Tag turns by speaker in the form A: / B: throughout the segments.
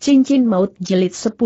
A: Cincin Maut Jilid 10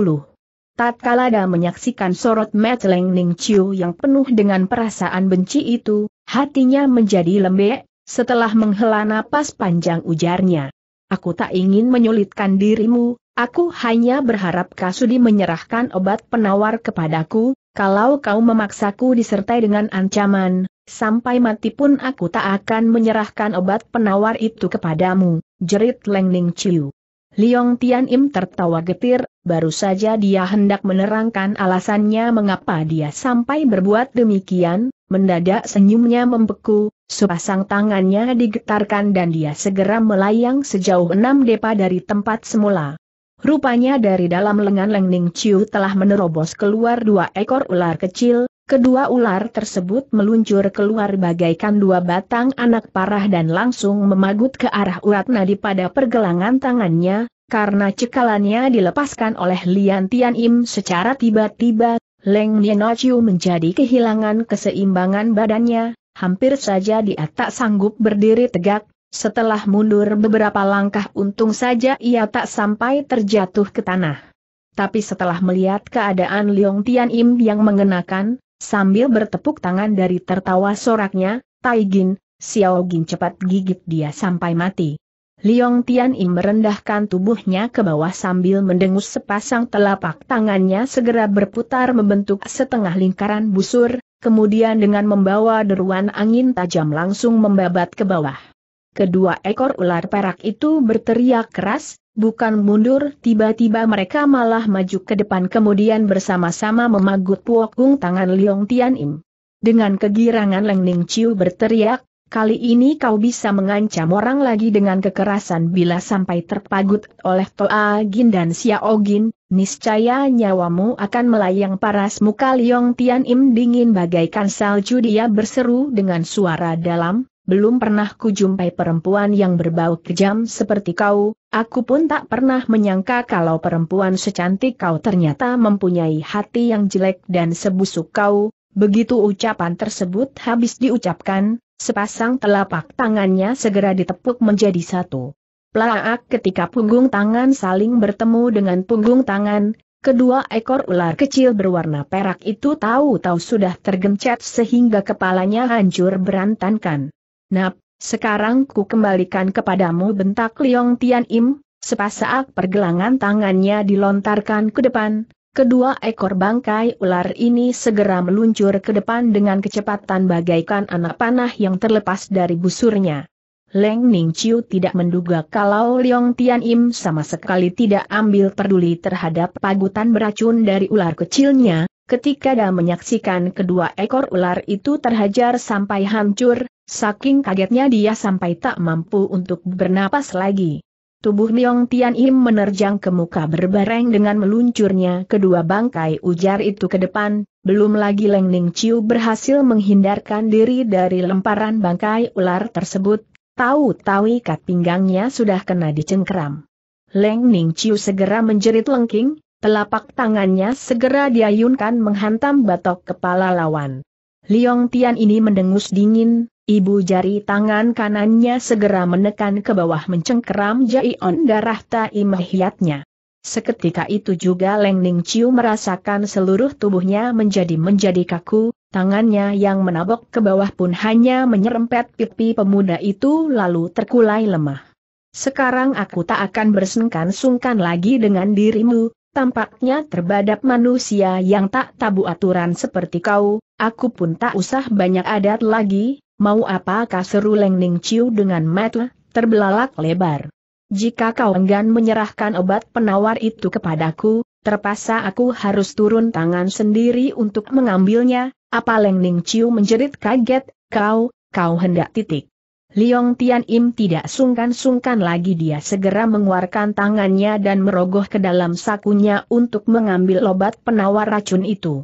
A: Tatkala dia menyaksikan sorot Matt Leng Ning Chiu yang penuh dengan perasaan benci itu, hatinya menjadi lembek, setelah menghela napas panjang ujarnya. Aku tak ingin menyulitkan dirimu, aku hanya berharap Kasudi menyerahkan obat penawar kepadaku, kalau kau memaksaku disertai dengan ancaman, sampai mati pun aku tak akan menyerahkan obat penawar itu kepadamu, jerit Leng Ning Chiu. Liong Tian Im tertawa getir, baru saja dia hendak menerangkan alasannya mengapa dia sampai berbuat demikian, mendadak senyumnya membeku, sepasang tangannya digetarkan dan dia segera melayang sejauh enam depa dari tempat semula. Rupanya dari dalam lengan Leng Ning Chiu telah menerobos keluar dua ekor ular kecil, Kedua ular tersebut meluncur keluar bagaikan dua batang anak parah dan langsung memagut ke arah urat nadi pada pergelangan tangannya, karena cekalannya dilepaskan oleh Lian Tian Im secara tiba-tiba, Leng Nianochiu menjadi kehilangan keseimbangan badannya, hampir saja dia tak sanggup berdiri tegak, setelah mundur beberapa langkah untung saja ia tak sampai terjatuh ke tanah. Tapi setelah melihat keadaan Leong Tian Im yang mengenakan, Sambil bertepuk tangan dari tertawa soraknya, Taigin, Xiao Gin cepat gigit dia sampai mati. Liong Tian Im merendahkan tubuhnya ke bawah sambil mendengus sepasang telapak tangannya segera berputar membentuk setengah lingkaran busur, kemudian dengan membawa deruan angin tajam langsung membabat ke bawah. Kedua ekor ular perak itu berteriak keras, Bukan mundur, tiba-tiba mereka malah maju ke depan kemudian bersama-sama memagut puokung tangan Liong Tian Im. Dengan kegirangan Leng Ning Chiu berteriak, kali ini kau bisa mengancam orang lagi dengan kekerasan bila sampai terpagut oleh Toa Gin dan Xiao Gin, niscaya nyawamu akan melayang paras muka Liong Tian Im dingin bagaikan salju dia berseru dengan suara dalam, belum pernah kujumpai perempuan yang berbau kejam seperti kau, aku pun tak pernah menyangka kalau perempuan secantik kau ternyata mempunyai hati yang jelek dan sebusuk kau, begitu ucapan tersebut habis diucapkan, sepasang telapak tangannya segera ditepuk menjadi satu. Plaak ketika punggung tangan saling bertemu dengan punggung tangan, kedua ekor ular kecil berwarna perak itu tahu-tahu sudah tergencet sehingga kepalanya hancur berantakan. Nap, sekarang ku kembalikan kepadamu bentak Liong Tian Im, sepasaak pergelangan tangannya dilontarkan ke depan, kedua ekor bangkai ular ini segera meluncur ke depan dengan kecepatan bagaikan anak panah yang terlepas dari busurnya. Leng Ning Chiu tidak menduga kalau Liong Tian Im sama sekali tidak ambil peduli terhadap pagutan beracun dari ular kecilnya, ketika dia menyaksikan kedua ekor ular itu terhajar sampai hancur, Saking kagetnya dia sampai tak mampu untuk bernapas lagi. Tubuh Niong Tian Im menerjang ke muka berbareng dengan meluncurnya kedua bangkai ujar itu ke depan, belum lagi Leng Ning Chiu berhasil menghindarkan diri dari lemparan bangkai ular tersebut, tahu-tahu ikat pinggangnya sudah kena dicengkram. Leng Ning Chiu segera menjerit lengking, telapak tangannya segera diayunkan menghantam batok kepala lawan. Liong Tian ini mendengus dingin, Ibu jari tangan kanannya segera menekan ke bawah mencengkeram jaion darah tai mehiatnya. Seketika itu juga Leng Ning Chiu merasakan seluruh tubuhnya menjadi-menjadi kaku, tangannya yang menabok ke bawah pun hanya menyerempet pipi pemuda itu lalu terkulai lemah. Sekarang aku tak akan bersengkan-sungkan lagi dengan dirimu, tampaknya terbadap manusia yang tak tabu aturan seperti kau, aku pun tak usah banyak adat lagi, Mau apakah seru Leng Ning Chiu dengan mata terbelalak lebar? Jika kau enggan menyerahkan obat penawar itu kepadaku, terpaksa aku harus turun tangan sendiri untuk mengambilnya, apa Leng Ning Chiu menjerit kaget, kau, kau hendak titik. Liong Tian Im tidak sungkan-sungkan lagi dia segera mengeluarkan tangannya dan merogoh ke dalam sakunya untuk mengambil obat penawar racun itu.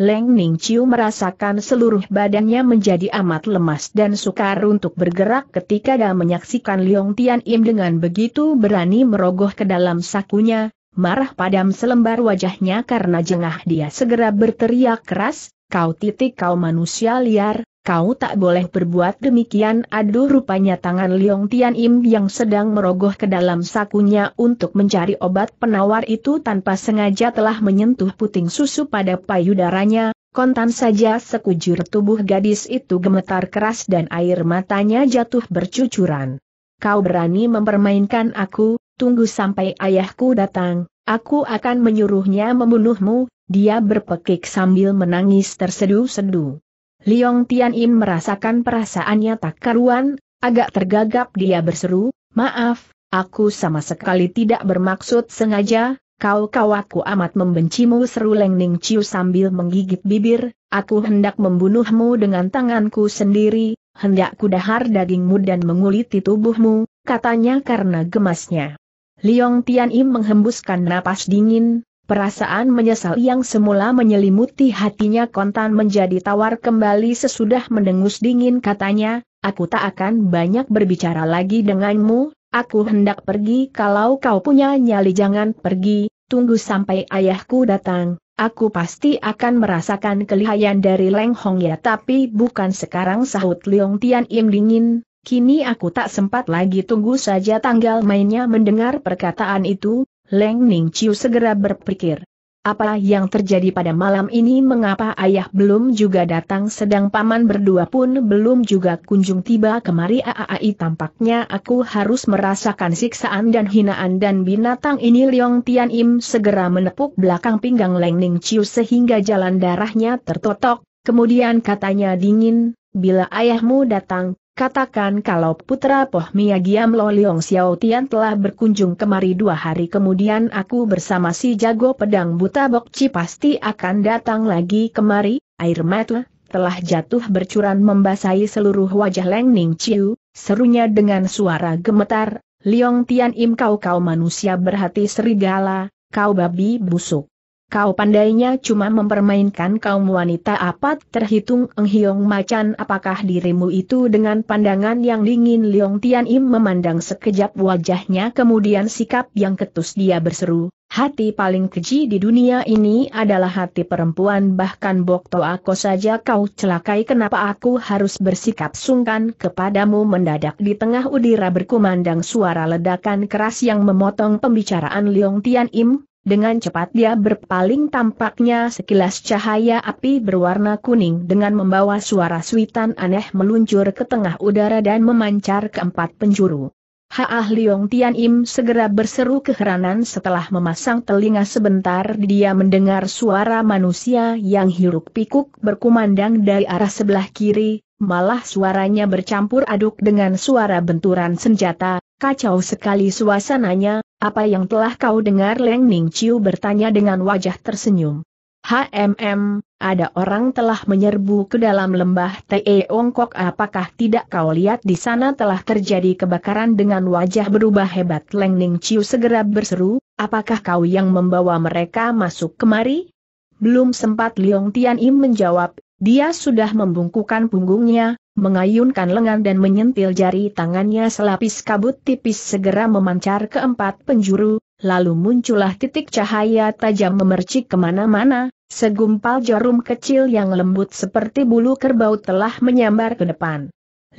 A: Leng Ning Chiu merasakan seluruh badannya menjadi amat lemas dan sukar untuk bergerak ketika dia menyaksikan Liong Tian Im dengan begitu berani merogoh ke dalam sakunya, marah padam selembar wajahnya karena jengah dia segera berteriak keras, kau titik kau manusia liar, Kau tak boleh berbuat demikian aduh rupanya tangan Liong Tian Im yang sedang merogoh ke dalam sakunya untuk mencari obat penawar itu tanpa sengaja telah menyentuh puting susu pada payudaranya, kontan saja sekujur tubuh gadis itu gemetar keras dan air matanya jatuh bercucuran. Kau berani mempermainkan aku, tunggu sampai ayahku datang, aku akan menyuruhnya membunuhmu, dia berpekik sambil menangis terseduh-seduh. Liong Tian Im merasakan perasaannya tak karuan, agak tergagap dia berseru, maaf, aku sama sekali tidak bermaksud sengaja, kau kawatku amat membencimu seru Leng Ning Chiu sambil menggigit bibir, aku hendak membunuhmu dengan tanganku sendiri, hendak kudahar dagingmu dan menguliti tubuhmu, katanya karena gemasnya. Liong Tian Im menghembuskan napas dingin, Perasaan menyesal yang semula menyelimuti hatinya kontan menjadi tawar kembali sesudah mendengus dingin katanya, aku tak akan banyak berbicara lagi denganmu, aku hendak pergi kalau kau punya nyali jangan pergi, tunggu sampai ayahku datang, aku pasti akan merasakan kelihayan dari Leng Hong ya tapi bukan sekarang sahut Leong Tian Im dingin, Kini aku tak sempat lagi tunggu saja tanggal mainnya mendengar perkataan itu, Leng Ning Chiu segera berpikir. Apa yang terjadi pada malam ini mengapa ayah belum juga datang sedang paman berdua pun belum juga kunjung tiba kemari aai tampaknya aku harus merasakan siksaan dan hinaan dan binatang ini Leong Tian Im segera menepuk belakang pinggang Leng Ning Chiu sehingga jalan darahnya tertotok, kemudian katanya dingin, bila ayahmu datang, Katakan kalau putra Poh Giam Lo Leong Xiao Tian telah berkunjung kemari dua hari kemudian aku bersama si jago pedang buta Bok Chi pasti akan datang lagi kemari, air mata telah jatuh bercuran membasahi seluruh wajah Leng Ning Chiu, serunya dengan suara gemetar, Leong Tian Im kau kau manusia berhati serigala, kau babi busuk. Kau pandainya cuma mempermainkan kaum wanita apat terhitung enghiong Macan apakah dirimu itu dengan pandangan yang dingin Liong Tian Im memandang sekejap wajahnya kemudian sikap yang ketus dia berseru, hati paling keji di dunia ini adalah hati perempuan bahkan Bokto aku saja kau celakai kenapa aku harus bersikap sungkan kepadamu mendadak di tengah udara berkumandang suara ledakan keras yang memotong pembicaraan Liong Tian Im dengan cepat dia berpaling tampaknya sekilas cahaya api berwarna kuning dengan membawa suara suitan aneh meluncur ke tengah udara dan memancar ke empat penjuru. Ha Ah Liong Tian Im segera berseru keheranan setelah memasang telinga sebentar dia mendengar suara manusia yang hiruk pikuk berkumandang dari arah sebelah kiri, malah suaranya bercampur aduk dengan suara benturan senjata, kacau sekali suasananya, apa yang telah kau dengar Leng Ning Chiu bertanya dengan wajah tersenyum. HMM, ada orang telah menyerbu ke dalam lembah TE Ongkok apakah tidak kau lihat di sana telah terjadi kebakaran dengan wajah berubah hebat Leng Ning Chiu segera berseru, apakah kau yang membawa mereka masuk kemari? Belum sempat Leong Tian Im menjawab, dia sudah membungkukan punggungnya, mengayunkan lengan dan menyentil jari tangannya selapis kabut tipis segera memancar ke empat penjuru, lalu muncullah titik cahaya tajam memercik kemana-mana, segumpal jarum kecil yang lembut seperti bulu kerbau telah menyambar ke depan.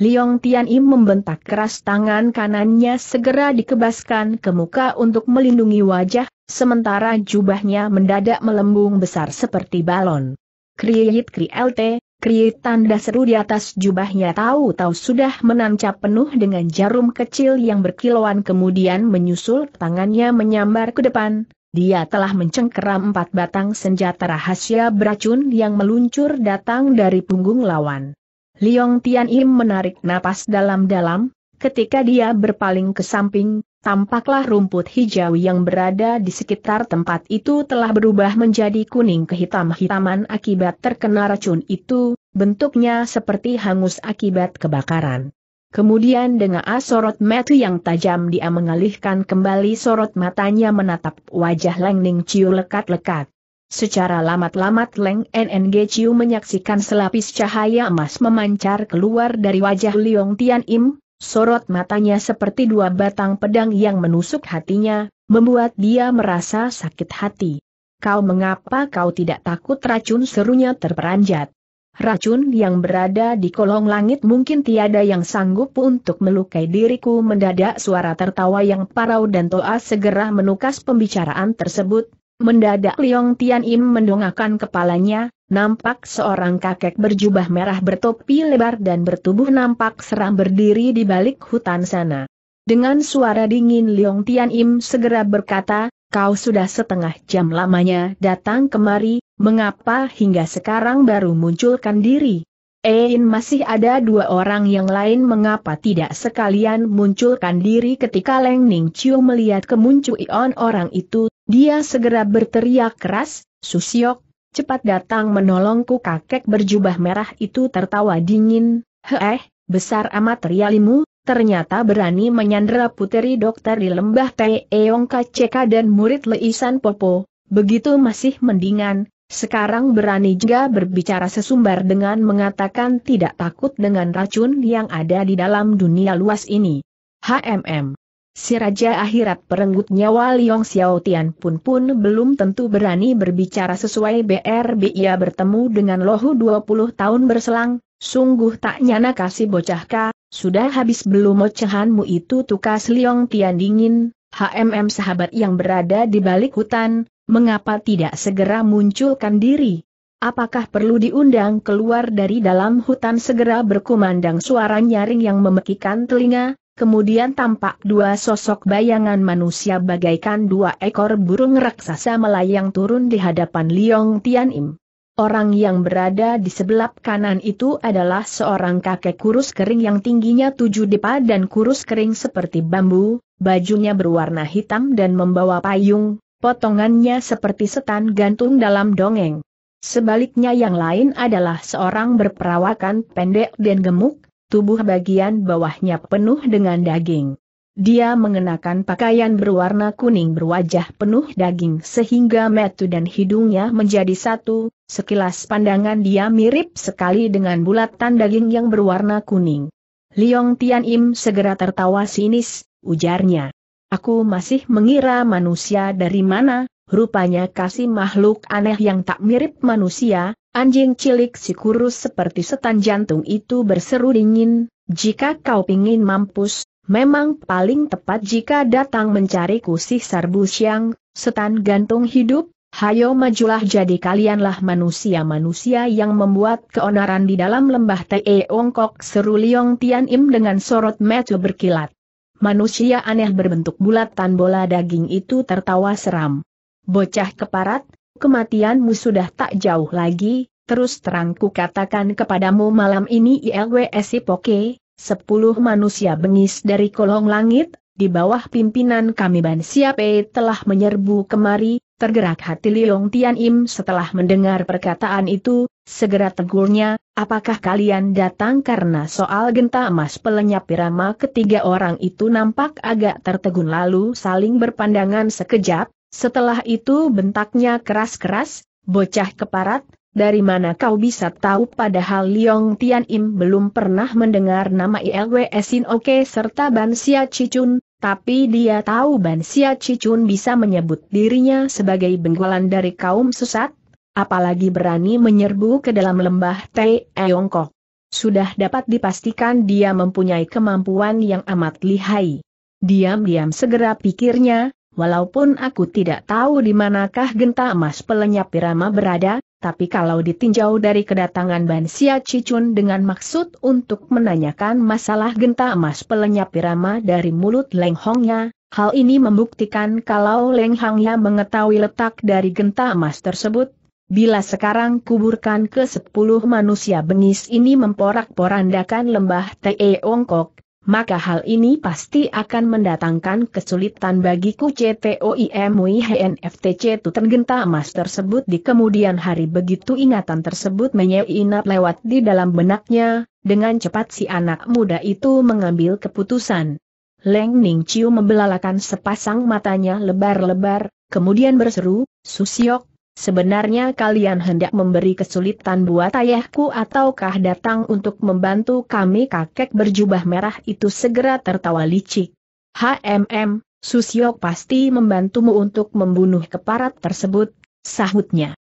A: Liong Tian Im membentak keras tangan kanannya segera dikebaskan ke muka untuk melindungi wajah, sementara jubahnya mendadak melembung besar seperti balon. Kri LT, Kriye tanda seru di atas jubahnya tahu-tahu sudah menancap penuh dengan jarum kecil yang berkilauan kemudian menyusul tangannya menyambar ke depan. Dia telah mencengkeram empat batang senjata rahasia beracun yang meluncur datang dari punggung lawan. Liong Tian Im menarik napas dalam-dalam, ketika dia berpaling ke samping, tampaklah rumput hijau yang berada di sekitar tempat itu telah berubah menjadi kuning kehitam-hitaman akibat terkena racun itu, bentuknya seperti hangus akibat kebakaran. Kemudian dengan asorot mata yang tajam dia mengalihkan kembali sorot matanya menatap wajah Leng Ning Chiu lekat-lekat. Secara lamat-lamat Leng NNG Chiu menyaksikan selapis cahaya emas memancar keluar dari wajah Liong Tian Im, sorot matanya seperti dua batang pedang yang menusuk hatinya, membuat dia merasa sakit hati. Kau mengapa kau tidak takut racun serunya terperanjat? Racun yang berada di kolong langit mungkin tiada yang sanggup untuk melukai diriku mendadak suara tertawa yang parau dan toa segera menukas pembicaraan tersebut, Mendadak Liong Tian Im mendongakkan kepalanya, nampak seorang kakek berjubah merah bertopi lebar dan bertubuh nampak seram berdiri di balik hutan sana. Dengan suara dingin Liong Tian Im segera berkata, kau sudah setengah jam lamanya datang kemari, mengapa hingga sekarang baru munculkan diri? Ein masih ada dua orang yang lain mengapa tidak sekalian munculkan diri ketika Leng Ning Chiu melihat Ion orang itu dia segera berteriak keras, Susiok, cepat datang menolongku kakek berjubah merah itu tertawa dingin, heeh, besar amat rialimu, ternyata berani menyandera puteri dokter di lembah Teong KCK dan murid Leisan Popo, begitu masih mendingan, sekarang berani juga berbicara sesumbar dengan mengatakan tidak takut dengan racun yang ada di dalam dunia luas ini. HMM Si Raja Akhirat Perenggut Nyawa Liong Xiao Tian pun pun belum tentu berani berbicara sesuai BRB ia bertemu dengan Lohu 20 tahun berselang, sungguh tak nyana kasih bocahka, sudah habis belum ocehanmu itu tukas Liong Tian dingin, HMM sahabat yang berada di balik hutan, mengapa tidak segera munculkan diri? Apakah perlu diundang keluar dari dalam hutan segera berkumandang suara nyaring yang memekikan telinga? kemudian tampak dua sosok bayangan manusia bagaikan dua ekor burung raksasa melayang turun di hadapan Liong Tianim. Orang yang berada di sebelah kanan itu adalah seorang kakek kurus kering yang tingginya tujuh depa dan kurus kering seperti bambu, bajunya berwarna hitam dan membawa payung, potongannya seperti setan gantung dalam dongeng. Sebaliknya yang lain adalah seorang berperawakan pendek dan gemuk, tubuh bagian bawahnya penuh dengan daging. Dia mengenakan pakaian berwarna kuning berwajah penuh daging sehingga metu dan hidungnya menjadi satu, sekilas pandangan dia mirip sekali dengan bulatan daging yang berwarna kuning. Liong Tian Im segera tertawa sinis, ujarnya. Aku masih mengira manusia dari mana, rupanya kasih makhluk aneh yang tak mirip manusia, Anjing cilik si kurus seperti setan jantung itu berseru dingin, jika kau ingin mampus, memang paling tepat jika datang mencari si sarbu siang, setan gantung hidup, hayo majulah jadi kalianlah manusia-manusia yang membuat keonaran di dalam lembah Te Ongkok seru Liong Tian Im dengan sorot mata berkilat. Manusia aneh berbentuk bulat tan bola daging itu tertawa seram. Bocah keparat, kematianmu sudah tak jauh lagi, terus terang ku katakan kepadamu malam ini ILWS Poke, sepuluh manusia bengis dari kolong langit, di bawah pimpinan kami Ban siapa telah menyerbu kemari, tergerak hati Liong Tian Im setelah mendengar perkataan itu, segera tegurnya, apakah kalian datang karena soal genta emas pelenyap pirama ketiga orang itu nampak agak tertegun lalu saling berpandangan sekejap, setelah itu bentaknya keras-keras, bocah keparat, dari mana kau bisa tahu padahal Liong Tian Im belum pernah mendengar nama ILW Sin Oke serta Ban Xia Cicun, tapi dia tahu Ban Xia Cicun bisa menyebut dirinya sebagai benggolan dari kaum sesat, apalagi berani menyerbu ke dalam lembah Tai Eongkok. Sudah dapat dipastikan dia mempunyai kemampuan yang amat lihai. Diam-diam segera pikirnya, Walaupun aku tidak tahu di manakah genta emas pelenyap Irama berada, tapi kalau ditinjau dari kedatangan Bansia Cicun dengan maksud untuk menanyakan masalah genta emas pelenyap Irama dari mulut Leng Hongnya, hal ini membuktikan kalau Leng Hongnya mengetahui letak dari genta emas tersebut. Bila sekarang kuburkan ke sepuluh manusia bengis ini memporak-porandakan lembah Tee Ongkok, maka hal ini pasti akan mendatangkan kesulitan bagiku CTOIMUIHNFTC HNFTC Tuten Genta Emas tersebut di kemudian hari begitu ingatan tersebut menyeinap lewat di dalam benaknya, dengan cepat si anak muda itu mengambil keputusan. Leng Ning Chiu membelalakan sepasang matanya lebar-lebar, kemudian berseru, Susiok, Sebenarnya kalian hendak memberi kesulitan buat ayahku ataukah datang untuk membantu kami kakek berjubah merah itu segera tertawa licik. HMM, Susyok pasti membantumu untuk membunuh keparat tersebut, sahutnya.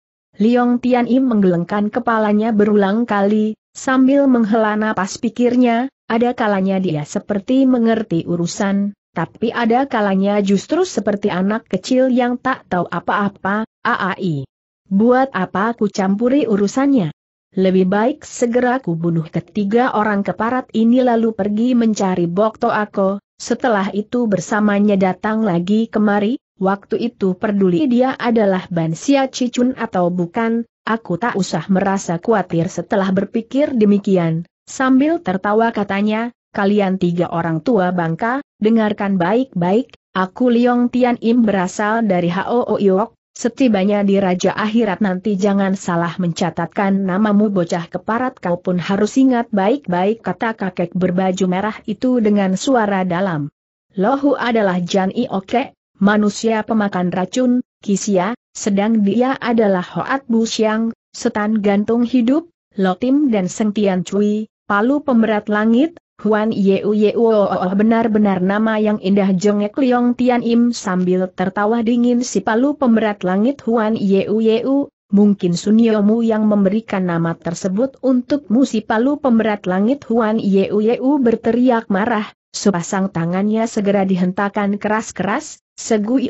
A: Liong Tian Im menggelengkan kepalanya berulang kali, sambil menghela napas pikirnya, ada kalanya dia seperti mengerti urusan, tapi ada kalanya justru seperti anak kecil yang tak tahu apa-apa, aai. Buat apa aku campuri urusannya? Lebih baik segera ku bunuh ketiga orang keparat ini lalu pergi mencari Bokto Ako, setelah itu bersamanya datang lagi kemari, waktu itu peduli dia adalah Bansia Cicun atau bukan, aku tak usah merasa khawatir setelah berpikir demikian, sambil tertawa katanya, kalian tiga orang tua bangka, Dengarkan baik-baik, aku Liong Tian Im berasal dari Hao Yok, setibanya di Raja Akhirat nanti jangan salah mencatatkan namamu bocah keparat kau pun harus ingat baik-baik kata kakek berbaju merah itu dengan suara dalam. Lohu adalah Jan Ioke, manusia pemakan racun, Kisia, sedang dia adalah Hoat Bu Xiang, setan gantung hidup, Lotim dan Sengtian Cui, palu pemberat langit, Huan Yeu Yeu oh, oh, oh, benar-benar nama yang indah jongek Liong Tian Im sambil tertawa dingin si palu pemberat langit Huan Yeu Yeu, mungkin Sunyomu yang memberikan nama tersebut untukmu si palu pemberat langit Huan Yeu Yeu berteriak marah, sepasang tangannya segera dihentakan keras-keras,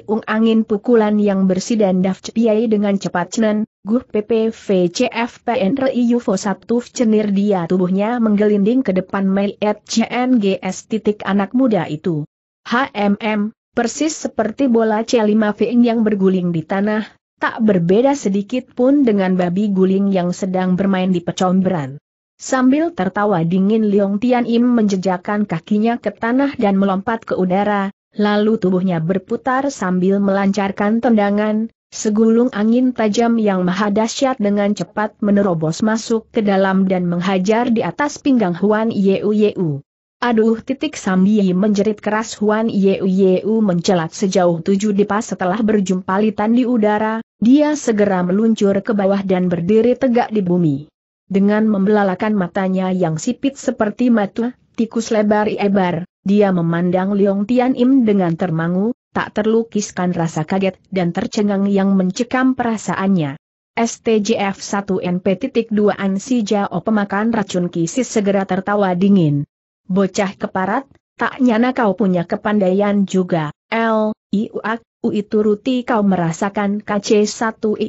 A: ung angin pukulan yang bersih dan daf cepiai dengan cepat cenen, guh PPVCFPN Yufo Sabtu cenir dia tubuhnya menggelinding ke depan mel at CNGS titik anak muda itu. HMM, persis seperti bola C5 v yang berguling di tanah, tak berbeda sedikit pun dengan babi guling yang sedang bermain di pecomberan. Sambil tertawa dingin Leong Tian Im menjejakkan kakinya ke tanah dan melompat ke udara, Lalu tubuhnya berputar sambil melancarkan tendangan, segulung angin tajam yang maha dahsyat dengan cepat menerobos masuk ke dalam dan menghajar di atas pinggang Huan Yeu Yeu. Aduh titik sambil menjerit keras Huan Yeu Yeu mencelat sejauh tujuh dipas setelah berjumpa litan di udara, dia segera meluncur ke bawah dan berdiri tegak di bumi. Dengan membelalakan matanya yang sipit seperti matu, tikus lebar ebar, dia memandang Leong Tian Im dengan termangu, tak terlukiskan rasa kaget dan tercengang yang mencekam perasaannya. STJF 1NP.2 Ansi Jao pemakan racun kisis segera tertawa dingin. Bocah keparat, tak nyana kau punya kepandaian juga, L, I, U, A, U itu ruti kau merasakan KC 1 I,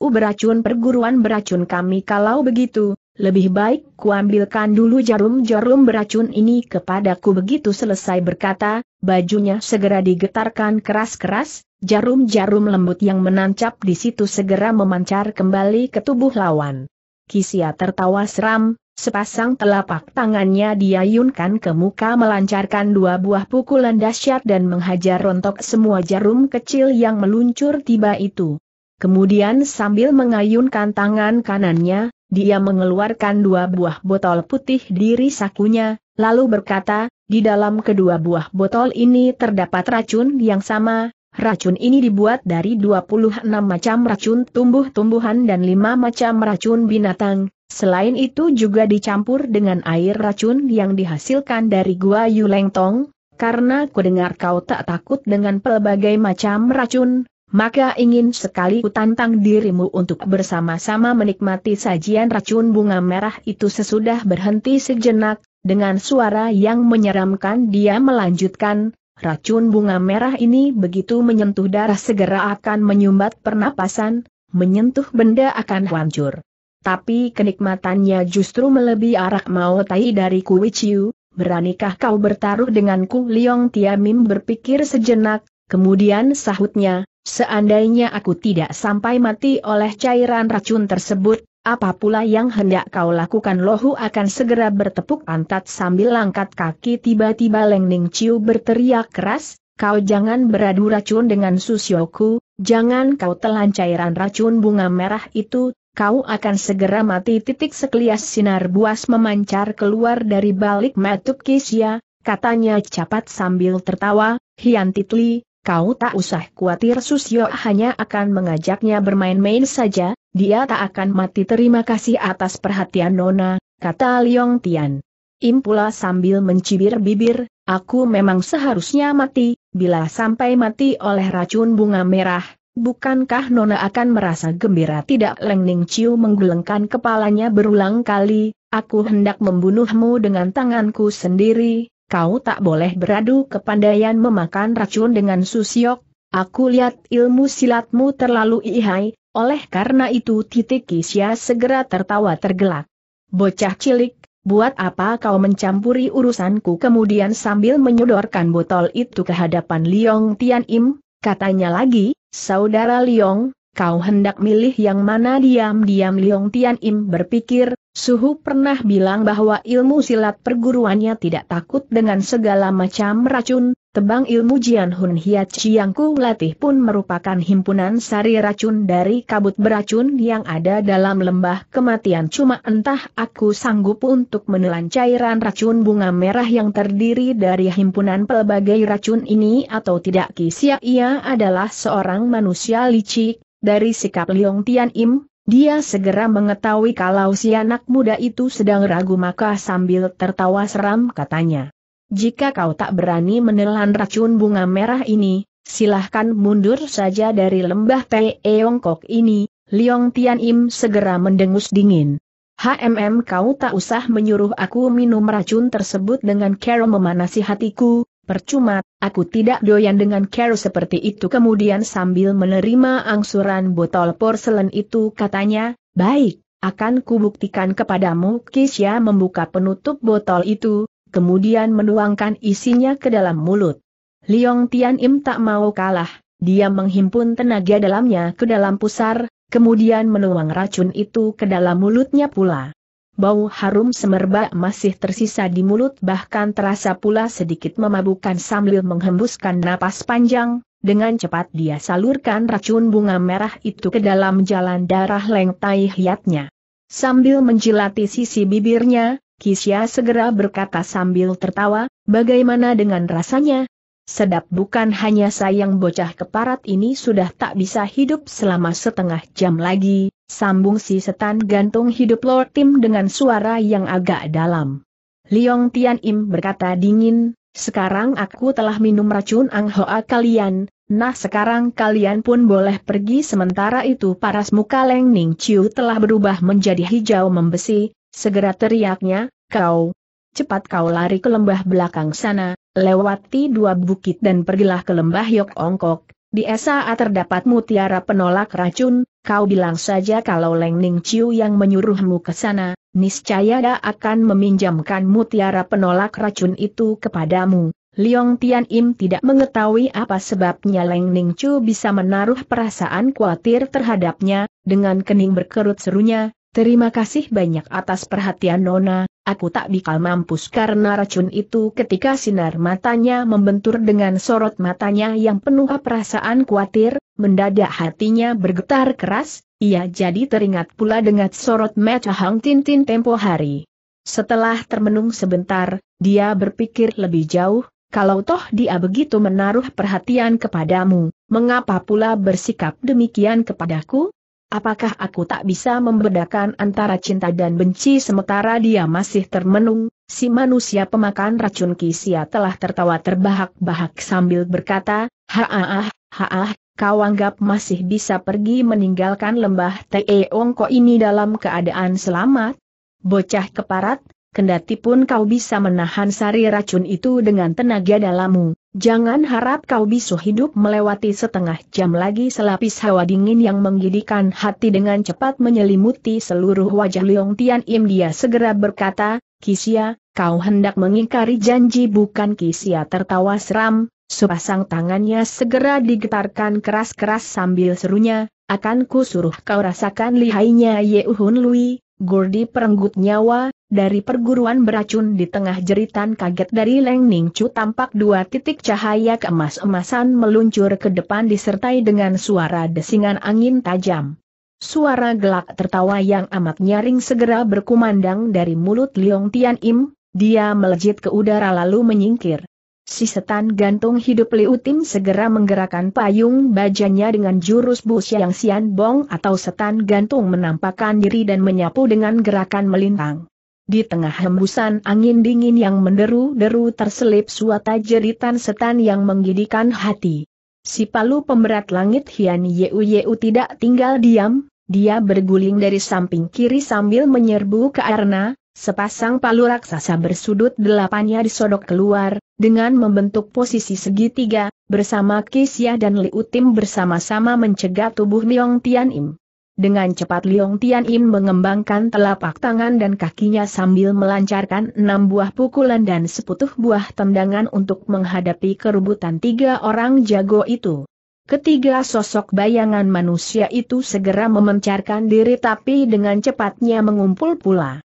A: U beracun perguruan beracun kami kalau begitu, lebih baik kuambilkan dulu jarum-jarum beracun ini kepadaku begitu selesai berkata, bajunya segera digetarkan keras-keras, jarum-jarum lembut yang menancap di situ segera memancar kembali ke tubuh lawan. Kisia tertawa seram, Sepasang telapak tangannya diayunkan ke muka melancarkan dua buah pukulan dahsyat dan menghajar rontok semua jarum kecil yang meluncur tiba itu. Kemudian sambil mengayunkan tangan kanannya, dia mengeluarkan dua buah botol putih dari sakunya, lalu berkata, di dalam kedua buah botol ini terdapat racun yang sama, racun ini dibuat dari 26 macam racun tumbuh-tumbuhan dan 5 macam racun binatang, Selain itu juga dicampur dengan air racun yang dihasilkan dari gua Yulengtong, karena kudengar kau tak takut dengan pelbagai macam racun, maka ingin sekali kutantang dirimu untuk bersama-sama menikmati sajian racun bunga merah itu sesudah berhenti sejenak, dengan suara yang menyeramkan dia melanjutkan, racun bunga merah ini begitu menyentuh darah segera akan menyumbat pernapasan, menyentuh benda akan hancur. Tapi kenikmatannya justru melebihi arak mau tai dari Kuichiu, beranikah kau bertaruh denganku? Liong Tiamim berpikir sejenak, kemudian sahutnya, Seandainya aku tidak sampai mati oleh cairan racun tersebut, apa pula yang hendak kau lakukan Lohu akan segera bertepuk pantat sambil angkat kaki tiba-tiba Leng Ning Chiu berteriak keras, kau jangan beradu racun dengan Susyoku, jangan kau telan cairan racun bunga merah itu, kau akan segera mati titik sekelias sinar buas memancar keluar dari balik metuk Kisya, katanya capat sambil tertawa, Hian Titli, Kau tak usah khawatir Susyo hanya akan mengajaknya bermain-main saja, dia tak akan mati terima kasih atas perhatian Nona, kata Liong Tian. Impula sambil mencibir bibir, aku memang seharusnya mati, bila sampai mati oleh racun bunga merah, bukankah Nona akan merasa gembira tidak Leng Ning Chiu menggelengkan kepalanya berulang kali, aku hendak membunuhmu dengan tanganku sendiri, kau tak boleh beradu kepandaian memakan racun dengan susiok, aku lihat ilmu silatmu terlalu ihai, oleh karena itu titik Kisya segera tertawa tergelak. Bocah cilik, buat apa kau mencampuri urusanku kemudian sambil menyodorkan botol itu ke hadapan Liong Tian Im, katanya lagi, saudara Liong, kau hendak milih yang mana diam-diam Liong Tian Im berpikir, Suhu pernah bilang bahwa ilmu silat perguruannya tidak takut dengan segala macam racun, tebang ilmu Jian Hun Hiat Ku Latih pun merupakan himpunan sari racun dari kabut beracun yang ada dalam lembah kematian cuma entah aku sanggup untuk menelan cairan racun bunga merah yang terdiri dari himpunan pelbagai racun ini atau tidak kisah ia adalah seorang manusia licik, dari sikap Liong Tian Im, dia segera mengetahui kalau si anak muda itu sedang ragu maka sambil tertawa seram katanya. Jika kau tak berani menelan racun bunga merah ini, silahkan mundur saja dari lembah Peongkok ini, Liong Tian Im segera mendengus dingin. HMM kau tak usah menyuruh aku minum racun tersebut dengan kero memanasi hatiku, Percuma, aku tidak doyan dengan care seperti itu kemudian sambil menerima angsuran botol porselen itu katanya, baik, akan kubuktikan kepadamu Kisya membuka penutup botol itu, kemudian menuangkan isinya ke dalam mulut. Liong Tian Im tak mau kalah, dia menghimpun tenaga dalamnya ke dalam pusar, kemudian menuang racun itu ke dalam mulutnya pula bau harum semerbak masih tersisa di mulut bahkan terasa pula sedikit memabukkan sambil menghembuskan napas panjang, dengan cepat dia salurkan racun bunga merah itu ke dalam jalan darah lengtai hiatnya. Sambil menjilati sisi bibirnya, Kisya segera berkata sambil tertawa, bagaimana dengan rasanya? Sedap bukan hanya sayang bocah keparat ini sudah tak bisa hidup selama setengah jam lagi, Sambung si setan gantung hidup Lord Tim dengan suara yang agak dalam. Liong Tian Im berkata dingin, sekarang aku telah minum racun Ang Hoa kalian, nah sekarang kalian pun boleh pergi sementara itu paras muka Leng Ning Chiu telah berubah menjadi hijau membesi, segera teriaknya, kau, cepat kau lari ke lembah belakang sana, lewati dua bukit dan pergilah ke lembah Yok Ongkok, di SAA terdapat mutiara penolak racun, Kau bilang saja kalau Leng Ning Chiu yang menyuruhmu ke sana, niscaya dia akan meminjamkan mutiara penolak racun itu kepadamu. Liong Tian Im tidak mengetahui apa sebabnya Leng Ning Chiu bisa menaruh perasaan khawatir terhadapnya, dengan kening berkerut serunya, Terima kasih banyak atas perhatian Nona, aku tak bikal mampus karena racun itu ketika sinar matanya membentur dengan sorot matanya yang penuh perasaan khawatir, mendadak hatinya bergetar keras, ia jadi teringat pula dengan sorot mata Hang Tintin tempo hari. Setelah termenung sebentar, dia berpikir lebih jauh, kalau toh dia begitu menaruh perhatian kepadamu, mengapa pula bersikap demikian kepadaku? Apakah aku tak bisa membedakan antara cinta dan benci sementara dia masih termenung? Si manusia pemakan racun Kisia telah tertawa terbahak-bahak sambil berkata, Haah, haah, kau anggap masih bisa pergi meninggalkan lembah Teongko ini dalam keadaan selamat? Bocah keparat, Kendati pun kau bisa menahan sari racun itu dengan tenaga dalammu, jangan harap kau bisa hidup melewati setengah jam lagi selapis hawa dingin yang menggidikan hati dengan cepat menyelimuti seluruh wajah Leong Tian Im dia segera berkata, Kisia, kau hendak mengingkari janji bukan Kisia tertawa seram, sepasang tangannya segera digetarkan keras-keras sambil serunya, akan ku suruh kau rasakan lihainya Uhun Lui, Gordi perenggut nyawa, dari perguruan beracun di tengah jeritan kaget dari Leng Ning tampak dua titik cahaya keemas-emasan meluncur ke depan disertai dengan suara desingan angin tajam. Suara gelak tertawa yang amat nyaring segera berkumandang dari mulut Liong Tian Im, dia melejit ke udara lalu menyingkir. Si setan gantung hidup Liu Tim segera menggerakkan payung bajanya dengan jurus busya yang sian bong atau setan gantung menampakkan diri dan menyapu dengan gerakan melintang. Di tengah hembusan angin dingin yang menderu-deru terselip suata jeritan setan yang menggidikan hati. Si palu pemberat langit Hian Yeu Yeu tidak tinggal diam, dia berguling dari samping kiri sambil menyerbu ke arna, Sepasang palu raksasa bersudut delapannya disodok keluar, dengan membentuk posisi segitiga, bersama Kisya dan Liutim bersama-sama mencegah tubuh Liong Tian Im. Dengan cepat Liong Tian Im mengembangkan telapak tangan dan kakinya sambil melancarkan enam buah pukulan dan seputuh buah tendangan untuk menghadapi kerubutan tiga orang jago itu. Ketiga sosok bayangan manusia itu segera memencarkan diri tapi dengan cepatnya mengumpul pula.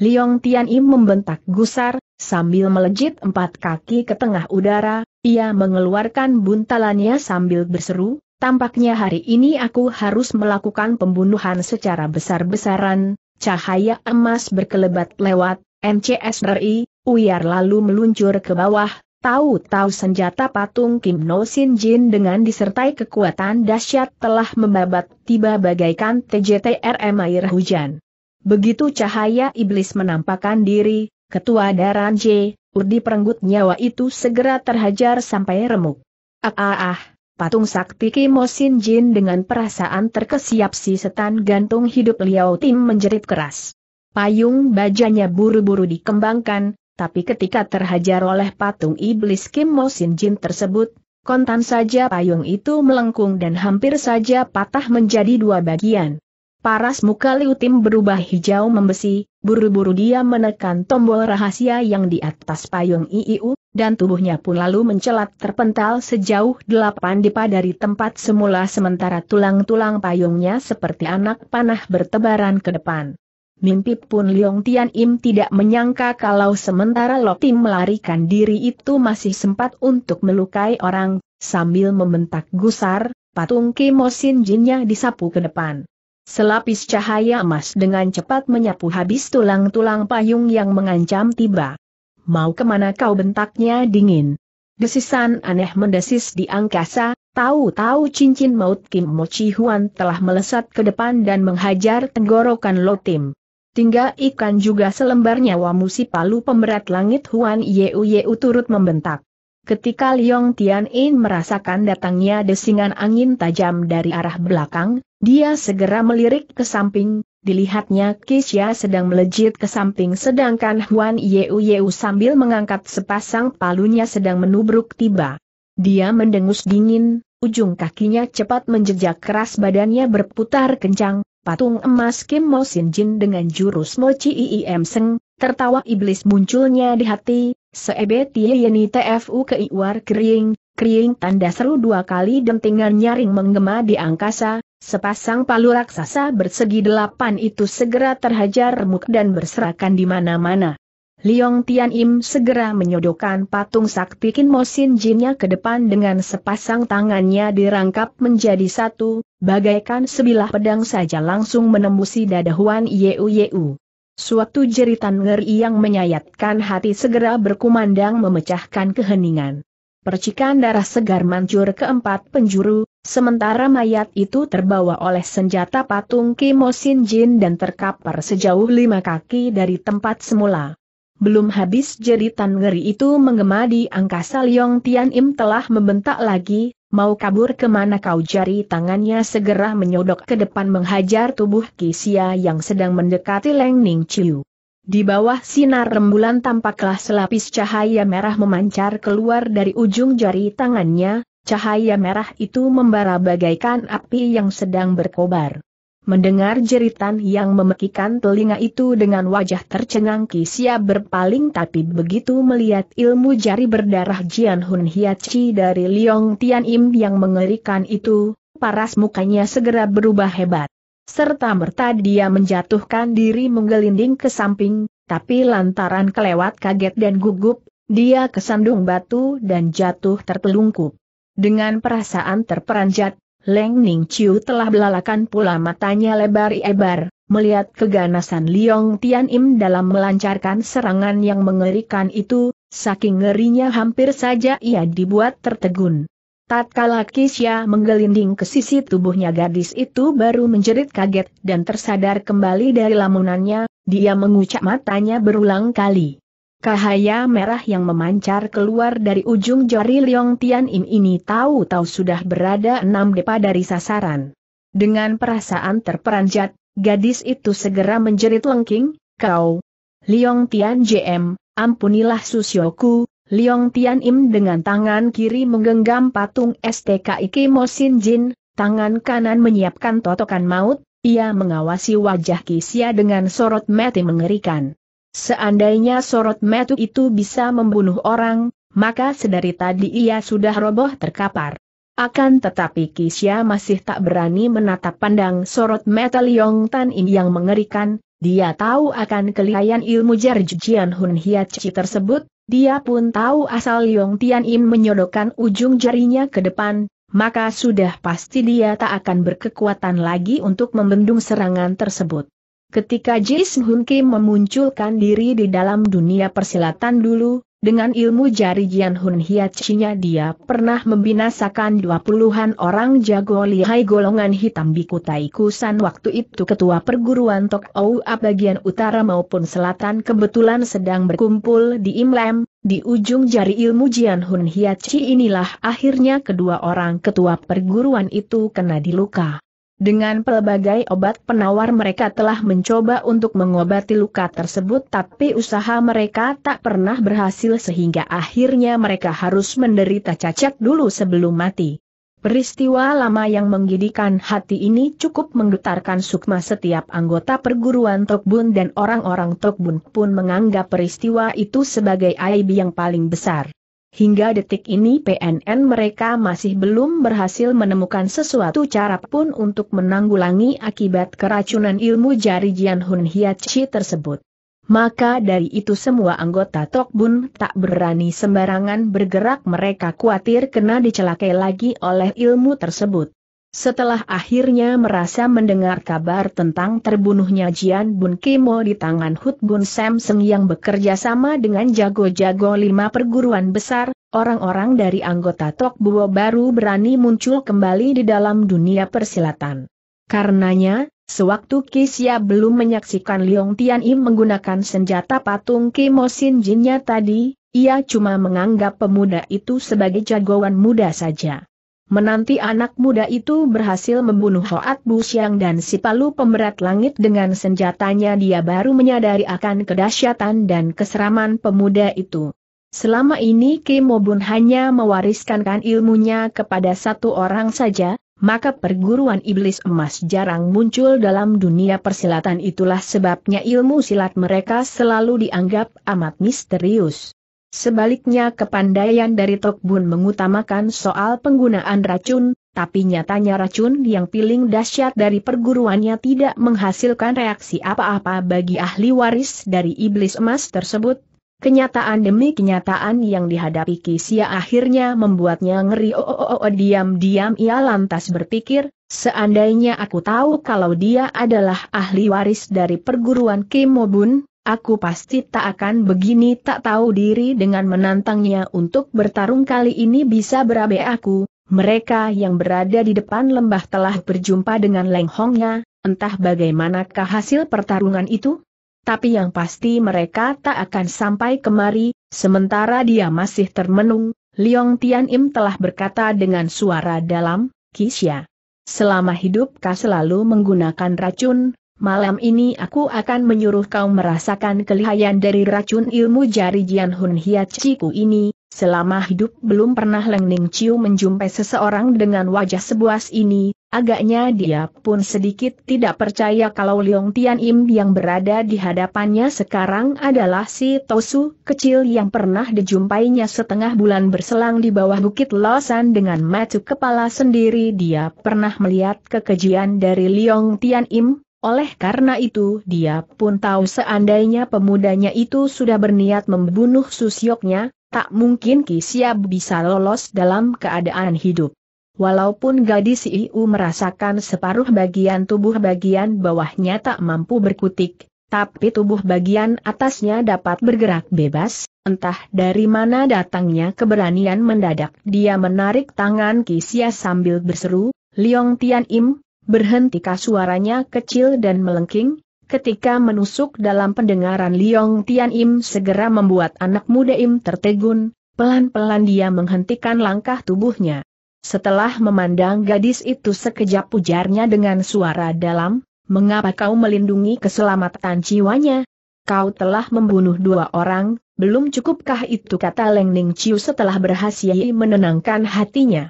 A: Liong Tian Im membentak gusar, sambil melejit empat kaki ke tengah udara, ia mengeluarkan buntalannya sambil berseru, tampaknya hari ini aku harus melakukan pembunuhan secara besar-besaran, cahaya emas berkelebat lewat, NCSRI, Uyar lalu meluncur ke bawah, tahu-tahu senjata patung Kim No Sin Jin dengan disertai kekuatan dahsyat telah membabat tiba bagaikan TJTRM air hujan. Begitu cahaya iblis menampakkan diri, ketua Daran J, Urdi perenggut nyawa itu segera terhajar sampai remuk. Ah ah ah, patung sakti Kimosin Jin dengan perasaan terkesiap si setan gantung hidup Liao Tim menjerit keras. Payung bajanya buru-buru dikembangkan, tapi ketika terhajar oleh patung iblis Kimosin Jin tersebut, kontan saja payung itu melengkung dan hampir saja patah menjadi dua bagian. Paras muka Liutim berubah hijau membesi, buru-buru dia menekan tombol rahasia yang di atas payung IIU, dan tubuhnya pun lalu mencelat terpental sejauh delapan dipa dari tempat semula sementara tulang-tulang payungnya seperti anak panah bertebaran ke depan. Mimpi pun Liong Tian Im tidak menyangka kalau sementara Lo Tim melarikan diri itu masih sempat untuk melukai orang, sambil membentak gusar, patung Kimo Sin Jinnya disapu ke depan. Selapis cahaya emas dengan cepat menyapu habis tulang-tulang payung yang mengancam tiba. Mau kemana kau bentaknya dingin. Desisan aneh mendesis di angkasa, tahu-tahu cincin maut Kim Mo Chi Huan telah melesat ke depan dan menghajar tenggorokan Lotim. Tinggal ikan juga selembar nyawa musi palu pemberat langit Huan Yeu Yeu turut membentak. Ketika Liong Tian In merasakan datangnya desingan angin tajam dari arah belakang, dia segera melirik ke samping, dilihatnya Kisya sedang melejit ke samping sedangkan Huan Yeu Yeu sambil mengangkat sepasang palunya sedang menubruk tiba. Dia mendengus dingin, ujung kakinya cepat menjejak keras badannya berputar kencang, patung emas Kim Mo Sin Jin dengan jurus Mo Chi Seng, tertawa iblis munculnya di hati, Seebet Yeni TFU ke Iwar Kering, Kering tanda seru dua kali dentingan nyaring menggema di angkasa, sepasang palu raksasa bersegi delapan itu segera terhajar remuk dan berserakan di mana-mana. Liong Tian Im segera menyodokkan patung sakti Kin Mosin Jinnya ke depan dengan sepasang tangannya dirangkap menjadi satu, bagaikan sebilah pedang saja langsung menembusi dada Huan Yeu Yeu. Suatu jeritan ngeri yang menyayatkan hati segera berkumandang memecahkan keheningan. Percikan darah segar mancur ke empat penjuru, sementara mayat itu terbawa oleh senjata patung Kimo Jin dan terkapar sejauh lima kaki dari tempat semula. Belum habis jeritan ngeri itu menggema di angkasa Liong Tian Im telah membentak lagi, Mau kabur kemana kau jari tangannya segera menyodok ke depan menghajar tubuh Kisia yang sedang mendekati Leng Ning Chiu. Di bawah sinar rembulan tampaklah selapis cahaya merah memancar keluar dari ujung jari tangannya, cahaya merah itu membara bagaikan api yang sedang berkobar. Mendengar jeritan yang memekikan telinga itu dengan wajah tercengang Kisia berpaling tapi begitu melihat ilmu jari berdarah Jian Hun Hiachi dari Liong Tian Im yang mengerikan itu, paras mukanya segera berubah hebat. Serta merta dia menjatuhkan diri menggelinding ke samping, tapi lantaran kelewat kaget dan gugup, dia kesandung batu dan jatuh tertelungkup. Dengan perasaan terperanjat, Leng Ning Chiu telah belalakan pula matanya lebar-lebar, melihat keganasan Liong Tian Im dalam melancarkan serangan yang mengerikan itu, saking ngerinya hampir saja ia dibuat tertegun. Tatkala Kisya menggelinding ke sisi tubuhnya gadis itu baru menjerit kaget dan tersadar kembali dari lamunannya, dia mengucap matanya berulang kali. Cahaya merah yang memancar keluar dari ujung jari Leong Tian Im ini tahu-tahu sudah berada enam depa dari sasaran. Dengan perasaan terperanjat, gadis itu segera menjerit lengking, kau, Leong Tian JM, ampunilah susyoku, Leong Tian Im dengan tangan kiri menggenggam patung STKI Kimo Sin Jin, tangan kanan menyiapkan totokan maut, ia mengawasi wajah Kisia dengan sorot mati mengerikan. Seandainya sorot metu itu bisa membunuh orang, maka sedari tadi ia sudah roboh terkapar. Akan tetapi Kisya masih tak berani menatap pandang sorot metal Yong Tan In yang mengerikan, dia tahu akan kelihayan ilmu jarjian Hun Chi tersebut, dia pun tahu asal Yong Tian In menyodokkan ujung jarinya ke depan, maka sudah pasti dia tak akan berkekuatan lagi untuk membendung serangan tersebut. Ketika Jason Hun Kim memunculkan diri di dalam dunia persilatan dulu, dengan ilmu jari Jian Hun Hiachinya dia pernah membinasakan dua puluhan orang jago lihai golongan hitam Kutai Kusan waktu itu ketua perguruan Tok Oua bagian utara maupun selatan kebetulan sedang berkumpul di Imlem, di ujung jari ilmu Jian Hun Hiachi inilah akhirnya kedua orang ketua perguruan itu kena diluka. Dengan pelbagai obat penawar mereka telah mencoba untuk mengobati luka tersebut tapi usaha mereka tak pernah berhasil sehingga akhirnya mereka harus menderita cacat dulu sebelum mati. Peristiwa lama yang menggidikan hati ini cukup menggetarkan sukma setiap anggota perguruan Tokbun dan orang-orang Tokbun pun menganggap peristiwa itu sebagai aib yang paling besar. Hingga detik ini PNN mereka masih belum berhasil menemukan sesuatu cara pun untuk menanggulangi akibat keracunan ilmu jari Jian Hun Chi tersebut. Maka dari itu semua anggota Tokbun tak berani sembarangan bergerak mereka khawatir kena dicelakai lagi oleh ilmu tersebut. Setelah akhirnya merasa mendengar kabar tentang terbunuhnya Jian Bun Kimo di tangan Hut Bun Samseng yang bekerja sama dengan jago-jago lima perguruan besar, orang-orang dari anggota Tok Buo baru berani muncul kembali di dalam dunia persilatan. Karenanya, sewaktu Kisya belum menyaksikan Liong Tian Im menggunakan senjata patung Kimo Sin Jinnya tadi, ia cuma menganggap pemuda itu sebagai jagoan muda saja menanti anak muda itu berhasil membunuh Hoat Bu Siang dan si palu pemberat langit dengan senjatanya dia baru menyadari akan kedahsyatan dan keseraman pemuda itu. Selama ini Kim Mobun hanya mewariskankan ilmunya kepada satu orang saja, maka perguruan iblis emas jarang muncul dalam dunia persilatan itulah sebabnya ilmu silat mereka selalu dianggap amat misterius. Sebaliknya kepandaian dari Tokbun mengutamakan soal penggunaan racun, tapi nyatanya racun yang piling dahsyat dari perguruannya tidak menghasilkan reaksi apa-apa bagi ahli waris dari iblis emas tersebut. Kenyataan demi kenyataan yang dihadapi Kisia akhirnya membuatnya ngeri oh, oh, oh, oh. diam-diam ia lantas berpikir, seandainya aku tahu kalau dia adalah ahli waris dari perguruan Kimobun, Aku pasti tak akan begini tak tahu diri dengan menantangnya untuk bertarung kali ini bisa berabe aku. Mereka yang berada di depan lembah telah berjumpa dengan Leng Hongnya, entah bagaimanakah hasil pertarungan itu? Tapi yang pasti mereka tak akan sampai kemari, sementara dia masih termenung, Liong Tian Im telah berkata dengan suara dalam, Kisya. Selama hidup kau selalu menggunakan racun, Malam ini aku akan menyuruh kau merasakan kelihayan dari racun ilmu jari Jian Hun ciku ini, selama hidup belum pernah Leng Ning Chiu menjumpai seseorang dengan wajah sebuas ini, agaknya dia pun sedikit tidak percaya kalau Leong Tian Im yang berada di hadapannya sekarang adalah si Tosu kecil yang pernah dijumpainya setengah bulan berselang di bawah bukit Losan dengan matu kepala sendiri dia pernah melihat kekejian dari Leong Tian Im, oleh karena itu dia pun tahu seandainya pemudanya itu sudah berniat membunuh susyoknya, tak mungkin Kisiab bisa lolos dalam keadaan hidup. Walaupun gadis Iu merasakan separuh bagian tubuh bagian bawahnya tak mampu berkutik, tapi tubuh bagian atasnya dapat bergerak bebas, entah dari mana datangnya keberanian mendadak dia menarik tangan Kisia sambil berseru, Liong Tian Im, Berhentikah suaranya kecil dan melengking, ketika menusuk dalam pendengaran Liong Tian Im segera membuat anak muda Im tertegun, pelan-pelan dia menghentikan langkah tubuhnya. Setelah memandang gadis itu sekejap ujarnya dengan suara dalam, mengapa kau melindungi keselamatan jiwanya? Kau telah membunuh dua orang, belum cukupkah itu kata Leng Ning Chiu setelah berhasil menenangkan hatinya.